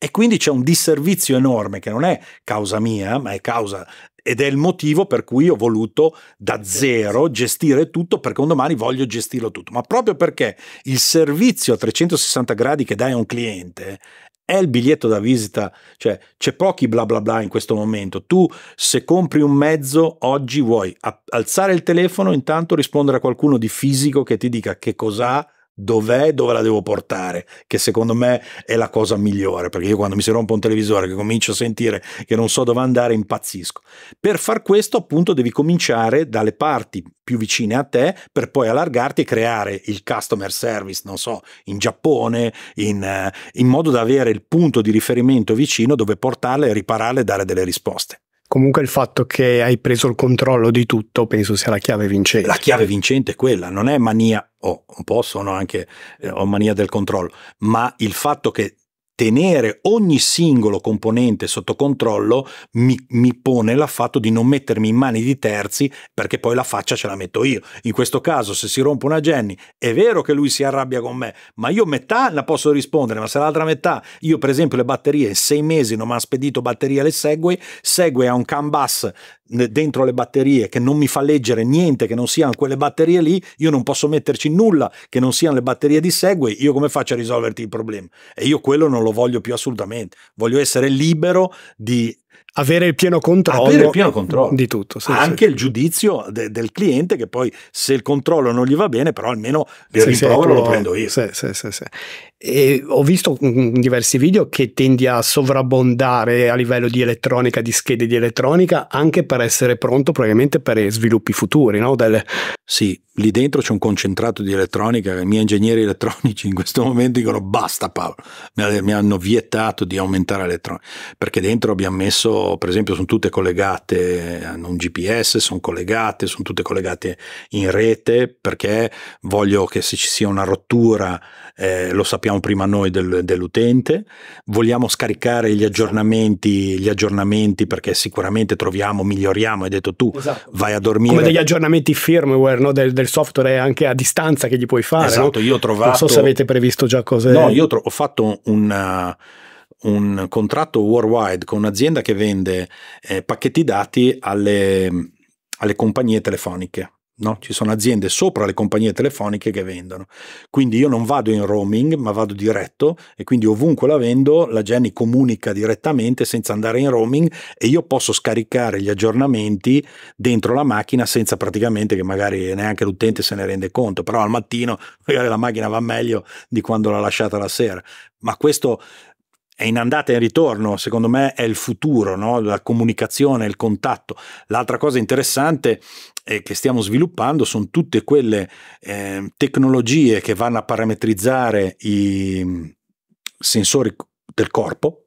e quindi c'è un disservizio enorme che non è causa mia, ma è causa ed è il motivo per cui ho voluto da zero gestire tutto perché un domani voglio gestirlo tutto. Ma proprio perché il servizio a 360 gradi che dai a un cliente è il biglietto da visita, cioè c'è pochi bla bla bla in questo momento. Tu se compri un mezzo oggi vuoi alzare il telefono, intanto rispondere a qualcuno di fisico che ti dica che cos'ha, dov'è e dove la devo portare, che secondo me è la cosa migliore, perché io quando mi si rompe un televisore che comincio a sentire che non so dove andare impazzisco. Per far questo appunto devi cominciare dalle parti più vicine a te per poi allargarti e creare il customer service, non so, in Giappone, in, eh, in modo da avere il punto di riferimento vicino dove portarle, ripararle e dare delle risposte. Comunque il fatto che hai preso il controllo di tutto penso sia la chiave vincente. La chiave vincente è quella, non è mania o un po' sono anche, eh, ho mania del controllo, ma il fatto che tenere ogni singolo componente sotto controllo mi, mi pone l'affatto di non mettermi in mani di terzi perché poi la faccia ce la metto io. In questo caso se si rompe una Jenny è vero che lui si arrabbia con me, ma io metà la posso rispondere, ma se l'altra metà, io per esempio le batterie in sei mesi non mi ha spedito batteria le segue, segue a un CAN bus dentro le batterie che non mi fa leggere niente che non siano quelle batterie lì, io non posso metterci nulla che non siano le batterie di Segway, io come faccio a risolverti il problema? E io quello non lo voglio più assolutamente, voglio essere libero di avere il pieno controllo, il pieno controllo. di tutto. Sì, Anche sì. il giudizio de, del cliente che poi se il controllo non gli va bene, però almeno il sì, rimprovero lo ecco, prendo io. ho visto in mm, mm, diversi video che tendi a sovrabbondare a livello di elettronica, di schede di elettronica, anche per essere pronto probabilmente per sviluppi futuri, no? Delle... Sì, lì dentro c'è un concentrato di elettronica, i miei ingegneri elettronici in questo momento dicono basta Paolo, mi hanno vietato di aumentare l'elettronica, perché dentro abbiamo messo, per esempio, sono tutte collegate, hanno un GPS, sono collegate, sono tutte collegate in rete, perché voglio che se ci sia una rottura eh, lo sappiamo prima noi del, dell'utente, vogliamo scaricare gli esatto. aggiornamenti, gli aggiornamenti perché sicuramente troviamo, miglioriamo, hai detto tu, esatto. vai a dormire. Come degli aggiornamenti firmware no? del, del, software anche a distanza che gli puoi fare. Esatto, no? io ho trovato... Non so se avete previsto già cose... No, io tro- ho fatto una uh, un contratto worldwide con un'azienda che vende eh, pacchetti dati alle, alle compagnie telefoniche. No? Ci sono aziende sopra le compagnie telefoniche che vendono. Quindi io non vado in roaming, ma vado diretto e quindi ovunque la vendo la Jenny comunica direttamente senza andare in roaming e io posso scaricare gli aggiornamenti dentro la macchina senza praticamente che magari neanche l'utente se ne rende conto, però al mattino magari la macchina va meglio di quando l'ha lasciata la sera. Ma questo è in andata e in ritorno, secondo me è il futuro, no? la comunicazione, il contatto. L'altra cosa interessante è che stiamo sviluppando sono tutte quelle eh, tecnologie che vanno a parametrizzare i mm, sensori del corpo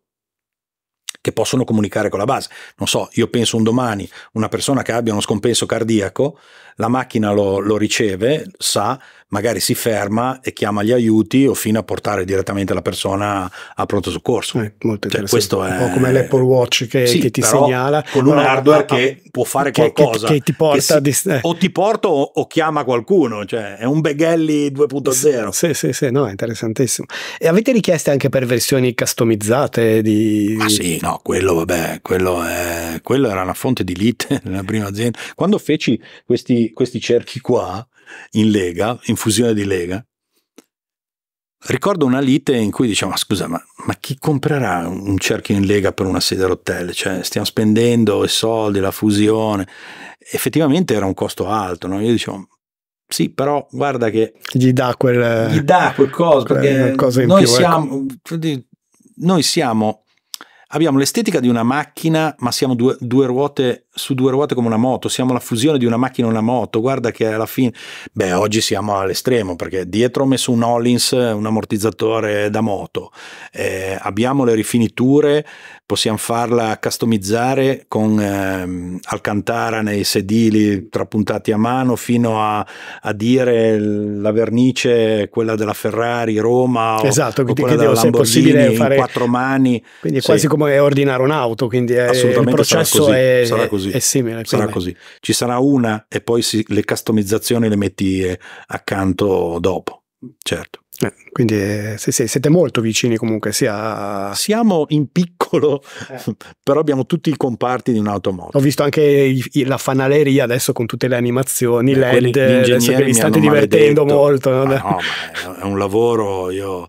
che possono comunicare con la base. Non so, io penso un domani una persona che abbia uno scompenso cardiaco, la macchina lo, lo riceve, sa magari si ferma e chiama gli aiuti o fino a portare direttamente la persona a pronto soccorso. Eh, molto cioè, questo è... Un po' come l'Apple Watch che, sì, che ti segnala. Con un hardware che può fare che, qualcosa. Che, che, ti porta... Si, di... Eh. O ti porto o, o, chiama qualcuno, cioè è un Beghelli 2.0. Sì, sì, sì, sì, no, è interessantissimo. E avete richieste anche per versioni customizzate di... Ma sì, no, quello vabbè, quello, è, quello era una fonte di lite nella prima azienda. Quando feci questi, questi cerchi qua in Lega, in fusione di Lega, ricordo una lite in cui diciamo, ma scusa, ma, ma, chi comprerà un cerchio in Lega per una sede a rotelle? Cioè, stiamo spendendo i soldi, la fusione. Effettivamente era un costo alto, no? Io dicevo, sì, però guarda che... Gli dà quel... Gli dà quel coso, perché cosa noi, più, ecco. siamo, ecco. noi siamo abbiamo l'estetica di una macchina, ma siamo due, due, ruote su due ruote come una moto, siamo la fusione di una macchina e una moto. Guarda che alla fine, beh, oggi siamo all'estremo perché dietro ho messo un Hollins, un ammortizzatore da moto, eh, abbiamo le rifiniture possiamo farla customizzare con ehm, Alcantara nei sedili trapuntati a mano fino a, a, dire la vernice, quella della Ferrari, Roma esatto, o, o quella della Lamborghini fare... in quattro mani. Quindi è sì. quasi come ordinare un'auto, quindi è, Assolutamente, il processo sarà così, è, sarà così. È simile. Sarà così. Ci sarà una e poi si, le customizzazioni le metti eh, accanto dopo, certo. Eh, quindi eh, se, se siete molto vicini comunque sia... Siamo in piccolo, eh. però abbiamo tutti i comparti di un'automobile. Ho visto anche i, i, la fanaleria adesso con tutte le animazioni, Beh, LED, quelli, adesso che vi state divertendo maledetto. molto. Ah, no? Ah, no, è un lavoro, io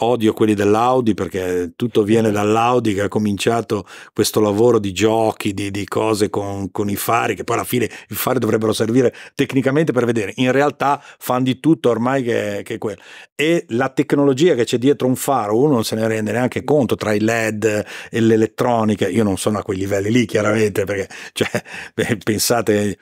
odio quelli dell'Audi perché tutto viene mm. dall'Audi che ha cominciato questo lavoro di giochi, di, di cose con, con, i fari, che poi alla fine i fari dovrebbero servire tecnicamente per vedere, in realtà fanno di tutto ormai che, che quello. E la tecnologia che c'è dietro un faro, uno non se ne rende neanche conto tra i LED e l'elettronica, io non sono a quei livelli lì chiaramente perché cioè, beh, pensate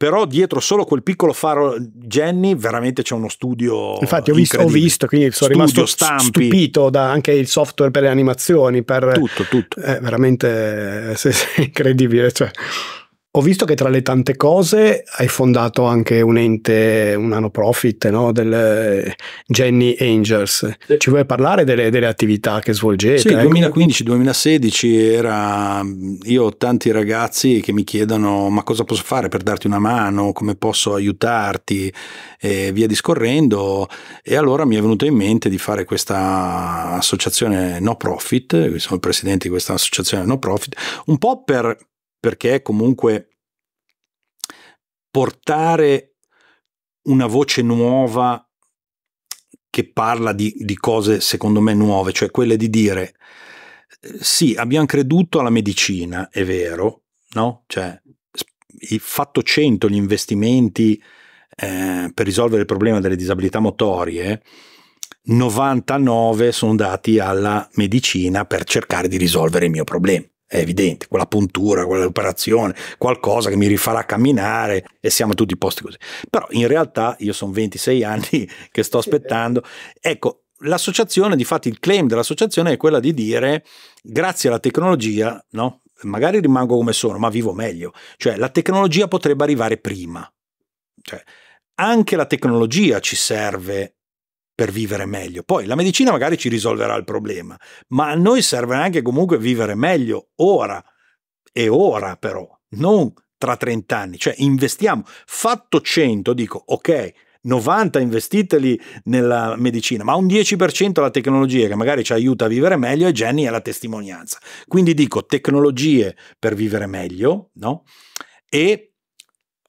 però dietro solo quel piccolo faro Jenny veramente c'è uno studio infatti ho visto, ho visto quindi sono studio, rimasto stampi. stupito da anche il software per le animazioni per tutto tutto è eh, veramente è eh, incredibile cioè. Ho visto che tra le tante cose hai fondato anche un ente, una no profit, no? del eh, Jenny Angels. Sì. Ci vuoi parlare delle, delle, attività che svolgete? Sì, 2015-2016 era... Mm, io ho tanti ragazzi che mi chiedono ma cosa posso fare per darti una mano, come posso aiutarti e via discorrendo. E allora mi è venuto in mente di fare questa associazione no profit, sono il presidente di questa associazione no profit, un po' per perché comunque portare una voce nuova che parla di, di, cose secondo me nuove, cioè quelle di dire sì, abbiamo creduto alla medicina, è vero, no? Cioè, fatto 100 gli investimenti eh, per risolvere il problema delle disabilità motorie, 99 sono dati alla medicina per cercare di risolvere il mio problema è evidente, quella puntura, quell'operazione, qualcosa che mi rifarà camminare e siamo tutti posti così. Però in realtà io sono 26 anni che sto aspettando. Ecco, l'associazione, di fatto il claim dell'associazione è quella di dire grazie alla tecnologia, no? magari rimango come sono, ma vivo meglio. Cioè la tecnologia potrebbe arrivare prima. Cioè, anche la tecnologia ci serve per vivere meglio. Poi la medicina magari ci risolverà il problema, ma a noi serve anche comunque vivere meglio ora e ora però, non tra 30 anni, cioè investiamo, fatto 100 dico ok, 90 investiteli nella medicina, ma un 10% la tecnologia che magari ci aiuta a vivere meglio e Jenny è la testimonianza. Quindi dico tecnologie per vivere meglio, no? E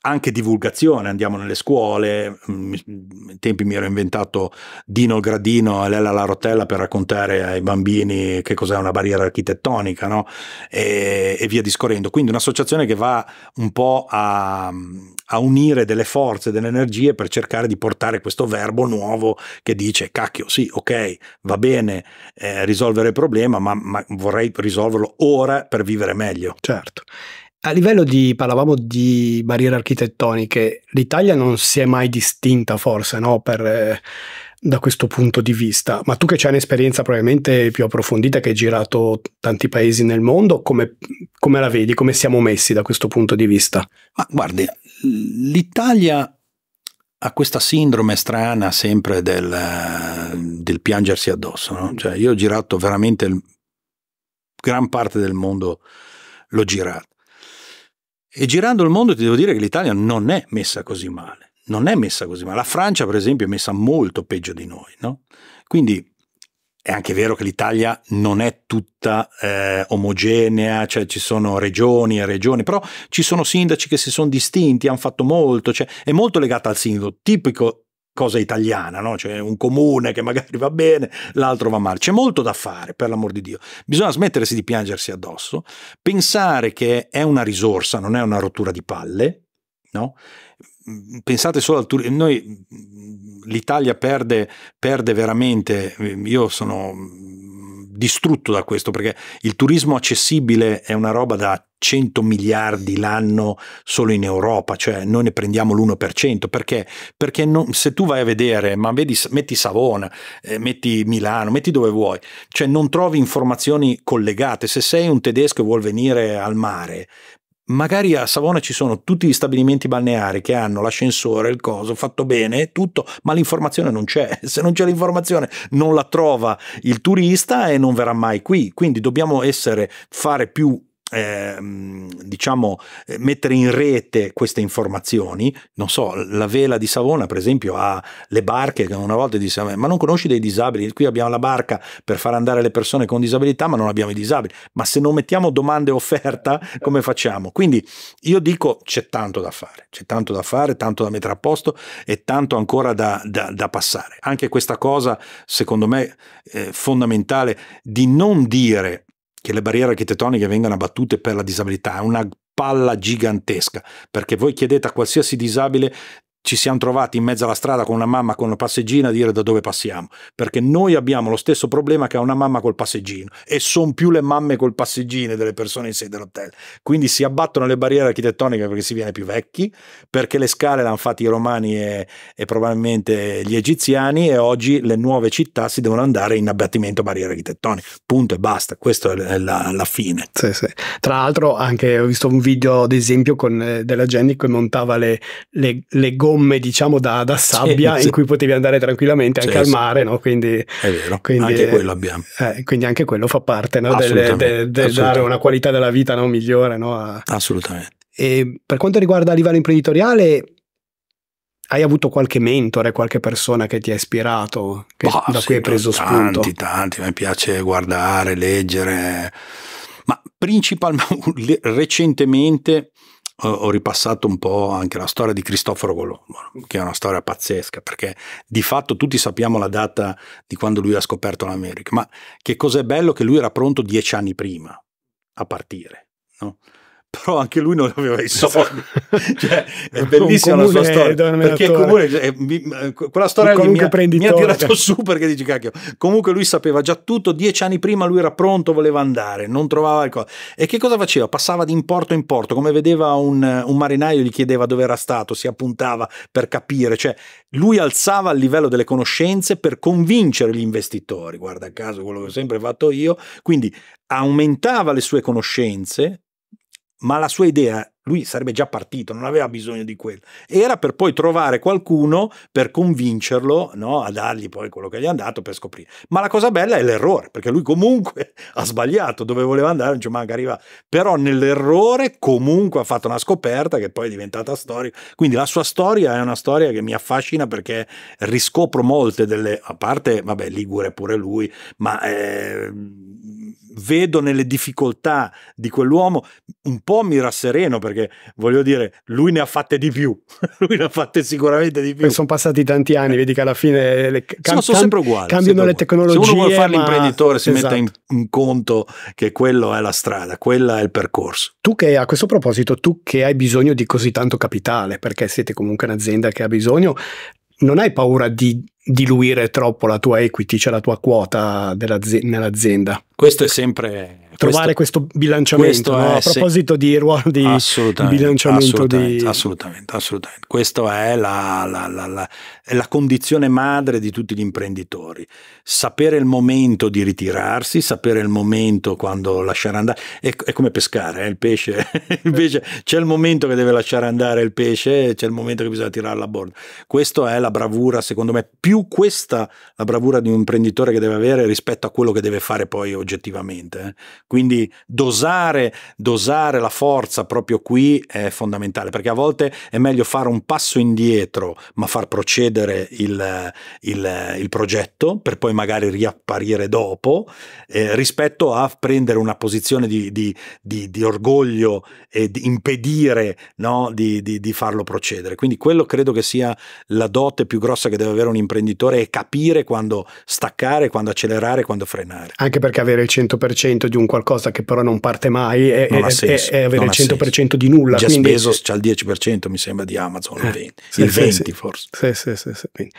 anche divulgazione, andiamo nelle scuole, mm, in tempi mi ero inventato Dino il Gradino e Lella la Rotella per raccontare ai bambini che cos'è una barriera architettonica no? e, e, via discorrendo. Quindi un'associazione che va un po' a, a unire delle forze, delle energie per cercare di portare questo verbo nuovo che dice cacchio sì, ok, va bene eh, risolvere il problema, ma, ma vorrei risolverlo ora per vivere meglio. Certo. A livello di, parlavamo di barriere architettoniche, l'Italia non si è mai distinta forse no? per, eh, da questo punto di vista, ma tu che hai un'esperienza probabilmente più approfondita, che hai girato tanti paesi nel mondo, come, come la vedi, come siamo messi da questo punto di vista? Ma guardi, l'Italia ha questa sindrome strana sempre del, del piangersi addosso, no? cioè, io ho girato veramente il, gran parte del mondo, l'ho girato e girando il mondo ti devo dire che l'Italia non è messa così male. Non è messa così male. La Francia, per esempio, è messa molto peggio di noi. No? Quindi è anche vero che l'Italia non è tutta eh, omogenea, cioè ci sono regioni e regioni, però ci sono sindaci che si sono distinti, hanno fatto molto, cioè è molto legata al sindaco, tipico cosa italiana, no? cioè un comune che magari va bene, l'altro va male. C'è molto da fare, per l'amor di Dio. Bisogna smettersi di piangersi addosso, pensare che è una risorsa, non è una rottura di palle, no? Mm, pensate solo al turismo, noi mm, l'Italia perde, perde veramente, mm, io sono distrutto da questo, perché il turismo accessibile è una roba da 100 miliardi l'anno solo in Europa, cioè noi ne prendiamo l'1%, perché, perché non, se tu vai a vedere, ma vedi, metti Savona, eh, metti Milano, metti dove vuoi, cioè non trovi informazioni collegate, se sei un tedesco e vuol venire al mare, magari a Savona ci sono tutti gli stabilimenti balneari che hanno l'ascensore, il coso, fatto bene, tutto, ma l'informazione non c'è. Se non c'è l'informazione non la trova il turista e non verrà mai qui. Quindi dobbiamo essere, fare più Ehm, diciamo, eh, mettere in rete queste informazioni. Non so, la vela di Savona, per esempio, ha le barche che una volta disse ma non conosci dei disabili? Qui abbiamo la barca per far andare le persone con disabilità, ma non abbiamo i disabili. Ma se non mettiamo domande e offerta, come facciamo? Quindi io dico c'è tanto da fare, c'è tanto da fare, tanto da mettere a posto e tanto ancora da, da, da passare. Anche questa cosa, secondo me, eh, fondamentale di non dire che le barriere architettoniche vengano abbattute per la disabilità è una palla gigantesca, perché voi chiedete a qualsiasi disabile ci siamo trovati in mezzo alla strada con una mamma con una passeggina a dire da dove passiamo, perché noi abbiamo lo stesso problema che ha una mamma col passeggino e sono più le mamme col passeggino delle persone in sede all'hotel. Quindi si abbattono le barriere architettoniche perché si viene più vecchi, perché le scale le hanno fatte i romani e, e probabilmente gli egiziani e oggi le nuove città si devono andare in abbattimento barriere architettoniche. Punto e basta, questa è la, la fine. Sì, sì. Tra l'altro anche ho visto un video ad esempio con, eh, della Jenny che montava le, le, le go gomme, diciamo, da, da sabbia sì, in cui potevi andare tranquillamente anche sì, al mare, no? Quindi, è quindi anche quello abbiamo. Eh, quindi anche quello fa parte no? del, de, de dare una qualità della vita no? migliore. No? A... Assolutamente. E per quanto riguarda a livello imprenditoriale, hai avuto qualche mentore, qualche persona che ti ha ispirato, che, bah, da cui hai preso tanti, spunto? Tanti, tanti, mi piace guardare, leggere, ma principalmente recentemente ho ripassato un po' anche la storia di Cristoforo Colombo, che è una storia pazzesca, perché di fatto tutti sappiamo la data di quando lui ha scoperto l'America, ma che cosa è bello che lui era pronto dieci anni prima a partire. No? però anche lui non l'aveva visto. Esatto. cioè, è bellissima la sua storia. Perché comune, è, eh, mi, eh, quella storia lì mi, ha, mi ha tirato su perché dici cacchio. Comunque lui sapeva già tutto, dieci anni prima lui era pronto, voleva andare, non trovava il E che cosa faceva? Passava di porto in porto, come vedeva un, un marinaio gli chiedeva dove era stato, si appuntava per capire. Cioè, lui alzava il livello delle conoscenze per convincere gli investitori. Guarda caso quello che ho sempre fatto io. Quindi aumentava le sue conoscenze ma la sua idea lui sarebbe già partito, non aveva bisogno di quello. Era per poi trovare qualcuno per convincerlo no, a dargli poi quello che gli è andato per scoprire. Ma la cosa bella è l'errore, perché lui comunque ha sbagliato dove voleva andare, non ci manca arrivare. Però nell'errore comunque ha fatto una scoperta che poi è diventata storia. Quindi la sua storia è una storia che mi affascina perché riscopro molte delle... a parte, vabbè, Ligure pure lui, ma... Eh, vedo nelle difficoltà di quell'uomo, un po' mi rassereno perché voglio dire, lui ne ha fatte di più, lui ne ha fatte sicuramente di più. Sono passati tanti anni, vedi che alla fine le cam- no, sono sempre uguali, cambiano sempre le tecnologie. Se uno vuole fare ma... l'imprenditore si esatto. metta in, in conto che quella è la strada, quella è il percorso. Tu che a questo proposito, tu che hai bisogno di così tanto capitale, perché siete comunque un'azienda che ha bisogno, non hai paura di diluire troppo la tua equity, cioè la tua quota nell'azienda. Questo è sempre... Trovare questo, questo bilanciamento, questo no? a proposito se... di ruolo di assolutamente, bilanciamento. Assolutamente, di... assolutamente, assolutamente. Questa è la, la, la, è la condizione madre di tutti gli imprenditori. Sapere il momento di ritirarsi, sapere il momento quando lasciare andare, è, è come pescare, eh, il pesce, Invece c'è il momento che deve lasciare andare il pesce, c'è il momento che bisogna tirarlo a bordo. Questa è la bravura, secondo me, più questa la bravura di un imprenditore che deve avere rispetto a quello che deve fare poi oggettivamente. Eh. Quindi dosare, dosare la forza proprio qui è fondamentale, perché a volte è meglio fare un passo indietro, ma far procedere chiudere il, il, il progetto per poi magari riapparire dopo, eh, rispetto a prendere una posizione di, di, di, di orgoglio e di impedire no, di, farlo procedere. Quindi quello credo che sia la dote più grossa che deve avere un imprenditore è capire quando staccare, quando accelerare, quando frenare. Anche perché avere il 100% di un qualcosa che però non parte mai è, è, senso, è avere il 100% senso. di nulla. Jeff quindi... Bezos c'ha il 10% mi sembra di Amazon, eh, il 20, sì, il 20 sì, forse. Sì, sì, sì.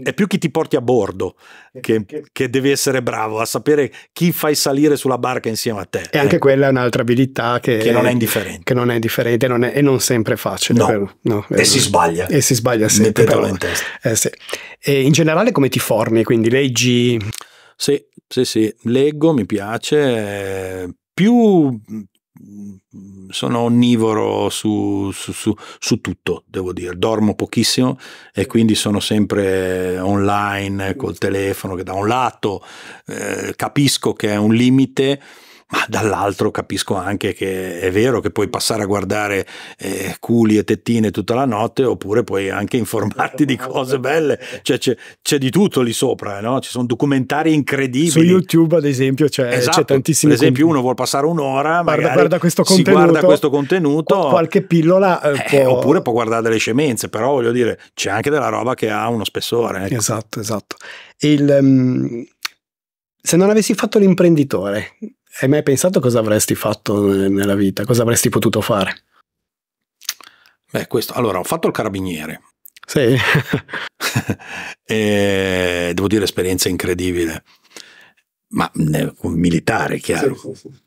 È più chi ti porti a bordo che, che, deve essere bravo a sapere chi fai salire sulla barca insieme a te. E anche eh. quella è un'altra abilità che, che, non è indifferente. Che non è indifferente non è, e non sempre facile. No. Per, no, e eh, si sbaglia. E si sbaglia sempre. Però, in, testa. Eh, sì. e in generale come ti formi? Quindi leggi... Sì, sì, sì, leggo, mi piace. Più sono onnivoro su, su, su, su, tutto, devo dire. Dormo pochissimo e quindi sono sempre online col telefono che da un lato eh, capisco che è un limite ma dall'altro capisco anche che è vero che puoi passare a guardare eh, culi e tettine tutta la notte oppure puoi anche informarti di certo. cose belle, cioè c'è, c'è di tutto lì sopra, no? ci sono documentari incredibili. Su YouTube ad esempio c'è, esatto. c'è tantissimo. Per esempio uno vuole passare un'ora, guarda, guarda questo contenuto, si guarda questo contenuto, qualche pillola, eh, eh, può... oppure può guardare delle scemenze, però voglio dire c'è anche della roba che ha uno spessore. Ecco. Esatto, esatto. Il, um se non avessi fatto l'imprenditore, hai mai pensato cosa avresti fatto eh, nella vita? Cosa avresti potuto fare? Beh, questo. Allora, ho fatto il carabiniere. Sì. e, devo dire, esperienza incredibile. Ma eh, ne, militare, chiaro. Sì, sì, sì.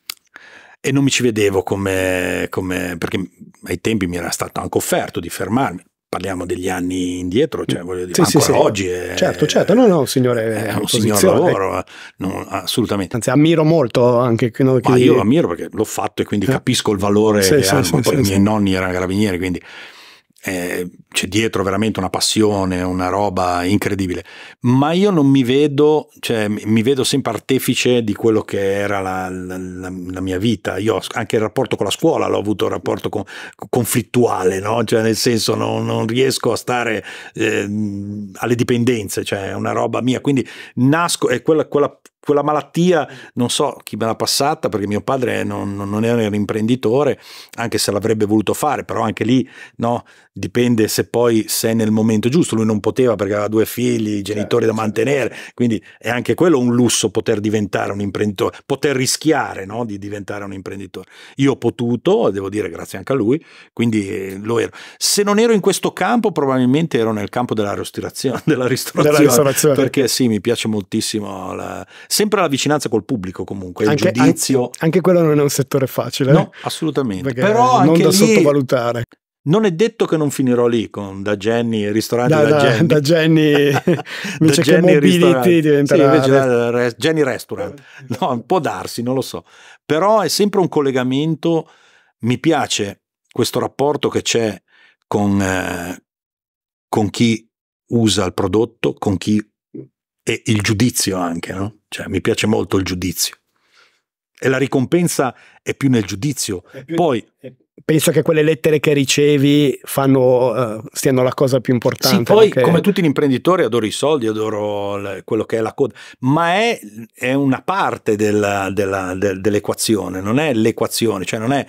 E non mi ci vedevo come, come, perché ai tempi mi era stato anche offerto di fermarmi parliamo degli anni indietro, cioè mm. voglio dire, sì, sì, oggi è, certo, certo, no, no, signore, è un signor lavoro, eh, non, assolutamente. Anzi, ammiro molto anche che noi. Ma io lo ammiro perché l'ho fatto e quindi eh. capisco il valore sì, che hanno. Poi i miei nonni erano carabinieri, quindi eh, c'è dietro veramente una passione, una roba incredibile, ma io non mi vedo, cioè mi vedo sempre artefice di quello che era la, la, la mia vita, io anche il rapporto con la scuola l'ho avuto un rapporto con, conflittuale, no? cioè nel senso non, non riesco a stare eh, alle dipendenze, cioè è una roba mia, quindi nasco, è quella, quella quella malattia, non so chi me l'ha passata, perché mio padre non, non era un imprenditore, anche se l'avrebbe voluto fare, però anche lì no, dipende se poi se nel momento giusto, lui non poteva perché aveva due figli, genitori certo, da mantenere, quindi è anche quello un lusso poter diventare un imprenditore, poter rischiare no, di diventare un imprenditore. Io ho potuto, devo dire grazie anche a lui, quindi lo ero. Se non ero in questo campo, probabilmente ero nel campo della ristorazione, della ristorazione, della ristorazione. perché sì, mi piace moltissimo la Sempre la vicinanza col pubblico comunque, anche, il giudizio. Anche, anche, quello non è un settore facile. No, eh. assolutamente. Però non anche da lì... sottovalutare. Non è detto che non finirò lì con da Jenny, ristorante da, da, da Jenny. Da Jenny, da Jenny Mobility diventerà... Sì, invece Jenny Restaurant. No, può darsi, non lo so. Però è sempre un collegamento, mi piace questo rapporto che c'è con, eh, con chi usa il prodotto, con chi e il giudizio anche, no? Cioè, mi piace molto il giudizio. E la ricompensa è più nel giudizio. Più, Poi, penso che quelle lettere che ricevi fanno, uh, stiano la cosa più importante. Sì, poi perché... come tutti gli imprenditori adoro i soldi, adoro le, quello che è la coda, ma è, è una parte dell'equazione, del, dell non è l'equazione, cioè non è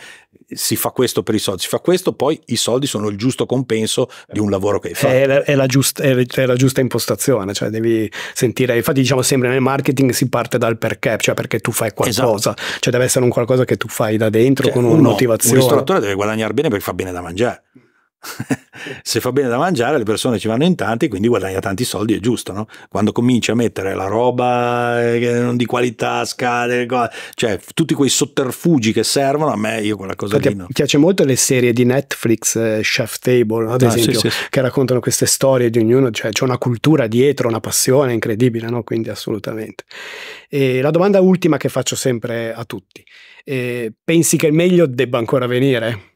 si fa questo per i soldi, si fa questo, poi i soldi sono il giusto compenso di un lavoro che hai fatto. È la, è la, giusta, è la giusta, impostazione, cioè devi sentire, infatti diciamo sempre nel marketing si parte dal perché, cioè perché tu fai qualcosa, esatto. cioè deve essere un qualcosa che tu fai da dentro cioè, con una uno, motivazione. Un ristoratore deve guadagnare bene perché fa bene da mangiare. se fa bene da mangiare le persone ci vanno in tanti quindi guadagna tanti soldi è giusto no? quando cominci a mettere la roba eh, di qualità scale cioè tutti quei sotterfugi che servono a me io quella cosa Perché lì no. piace molto le serie di Netflix eh, Chef Table ad ah, esempio sì, sì. che raccontano queste storie di ognuno cioè c'è una cultura dietro una passione incredibile no? quindi assolutamente e la domanda ultima che faccio sempre a tutti eh, pensi che il meglio debba ancora venire?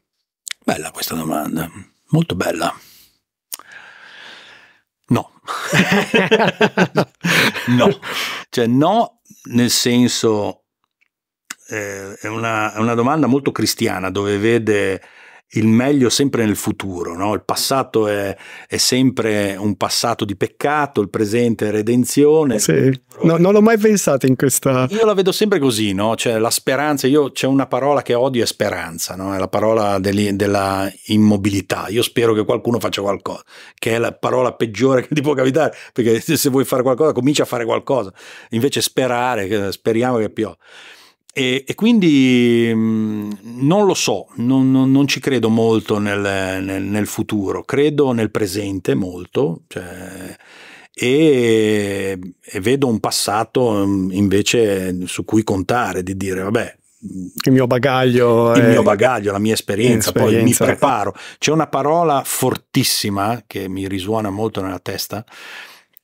Bella questa domanda molto bella. No. no. Cioè no nel senso... Eh, è, una, è una domanda molto cristiana dove vede il meglio sempre nel futuro, no? il passato è, è, sempre un passato di peccato, il presente è redenzione. Sì. No, non l'ho mai pensato in questa... Io la vedo sempre così, no? cioè, la speranza, io, c'è una parola che odio è speranza, no? è la parola degli, della immobilità, io spero che qualcuno faccia qualcosa, che è la parola peggiore che ti può capitare, perché se vuoi fare qualcosa comincia a fare qualcosa, invece sperare, speriamo che piova. E, e quindi mh, mm, non lo so, non, non, non, ci credo molto nel, nel, nel futuro, credo nel presente molto. Cioè, e, e, vedo un passato mm, invece su cui contare, di dire vabbè. Il mio bagaglio. Il è... mio bagaglio, la mia esperienza, poi mi preparo. C'è una parola fortissima che mi risuona molto nella testa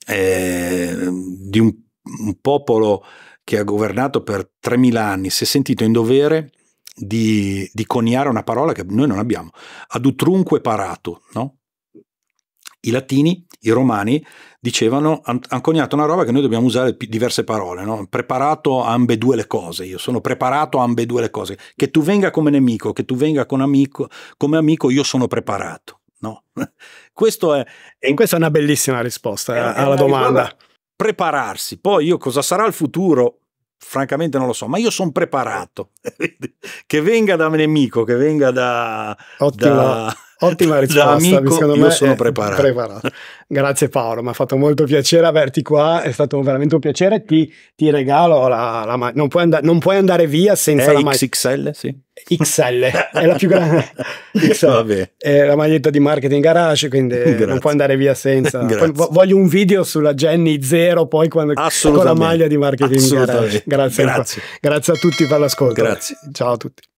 eh, di un, un popolo che ha governato per 3.000 anni, si è sentito in dovere di, di coniare una parola che noi non abbiamo, ad utrunque parato, no? I latini, i romani, dicevano, hanno coniato una roba che noi dobbiamo usare diverse parole, no? preparato a ambedue le cose, io sono preparato a ambedue le cose, che tu venga come nemico, che tu venga con amico, come amico, io sono preparato. No? Questo è, è, Questa è una bellissima risposta è, alla domanda. Ricordo prepararsi. Poi io cosa sarà il futuro? Francamente non lo so, ma io sono preparato. che venga da un nemico, che venga da... Ottimo. Da Ottima risposta, amico, secondo me. Io sono preparato. preparato. Grazie Paolo, mi ha fatto molto piacere averti qua, è stato veramente un piacere. Ti, ti regalo la, la non, puoi andare, non, puoi andare via senza è eh, la maglia. XXL, sì. XL, è la più grande. XL. È la maglietta di marketing garage, quindi Grazie. non puoi andare via senza. voglio un video sulla Jenny Zero poi quando, con la maglia di marketing garage. Grazie, Grazie. Grazie a tutti per l'ascolto. Grazie. Ciao a tutti.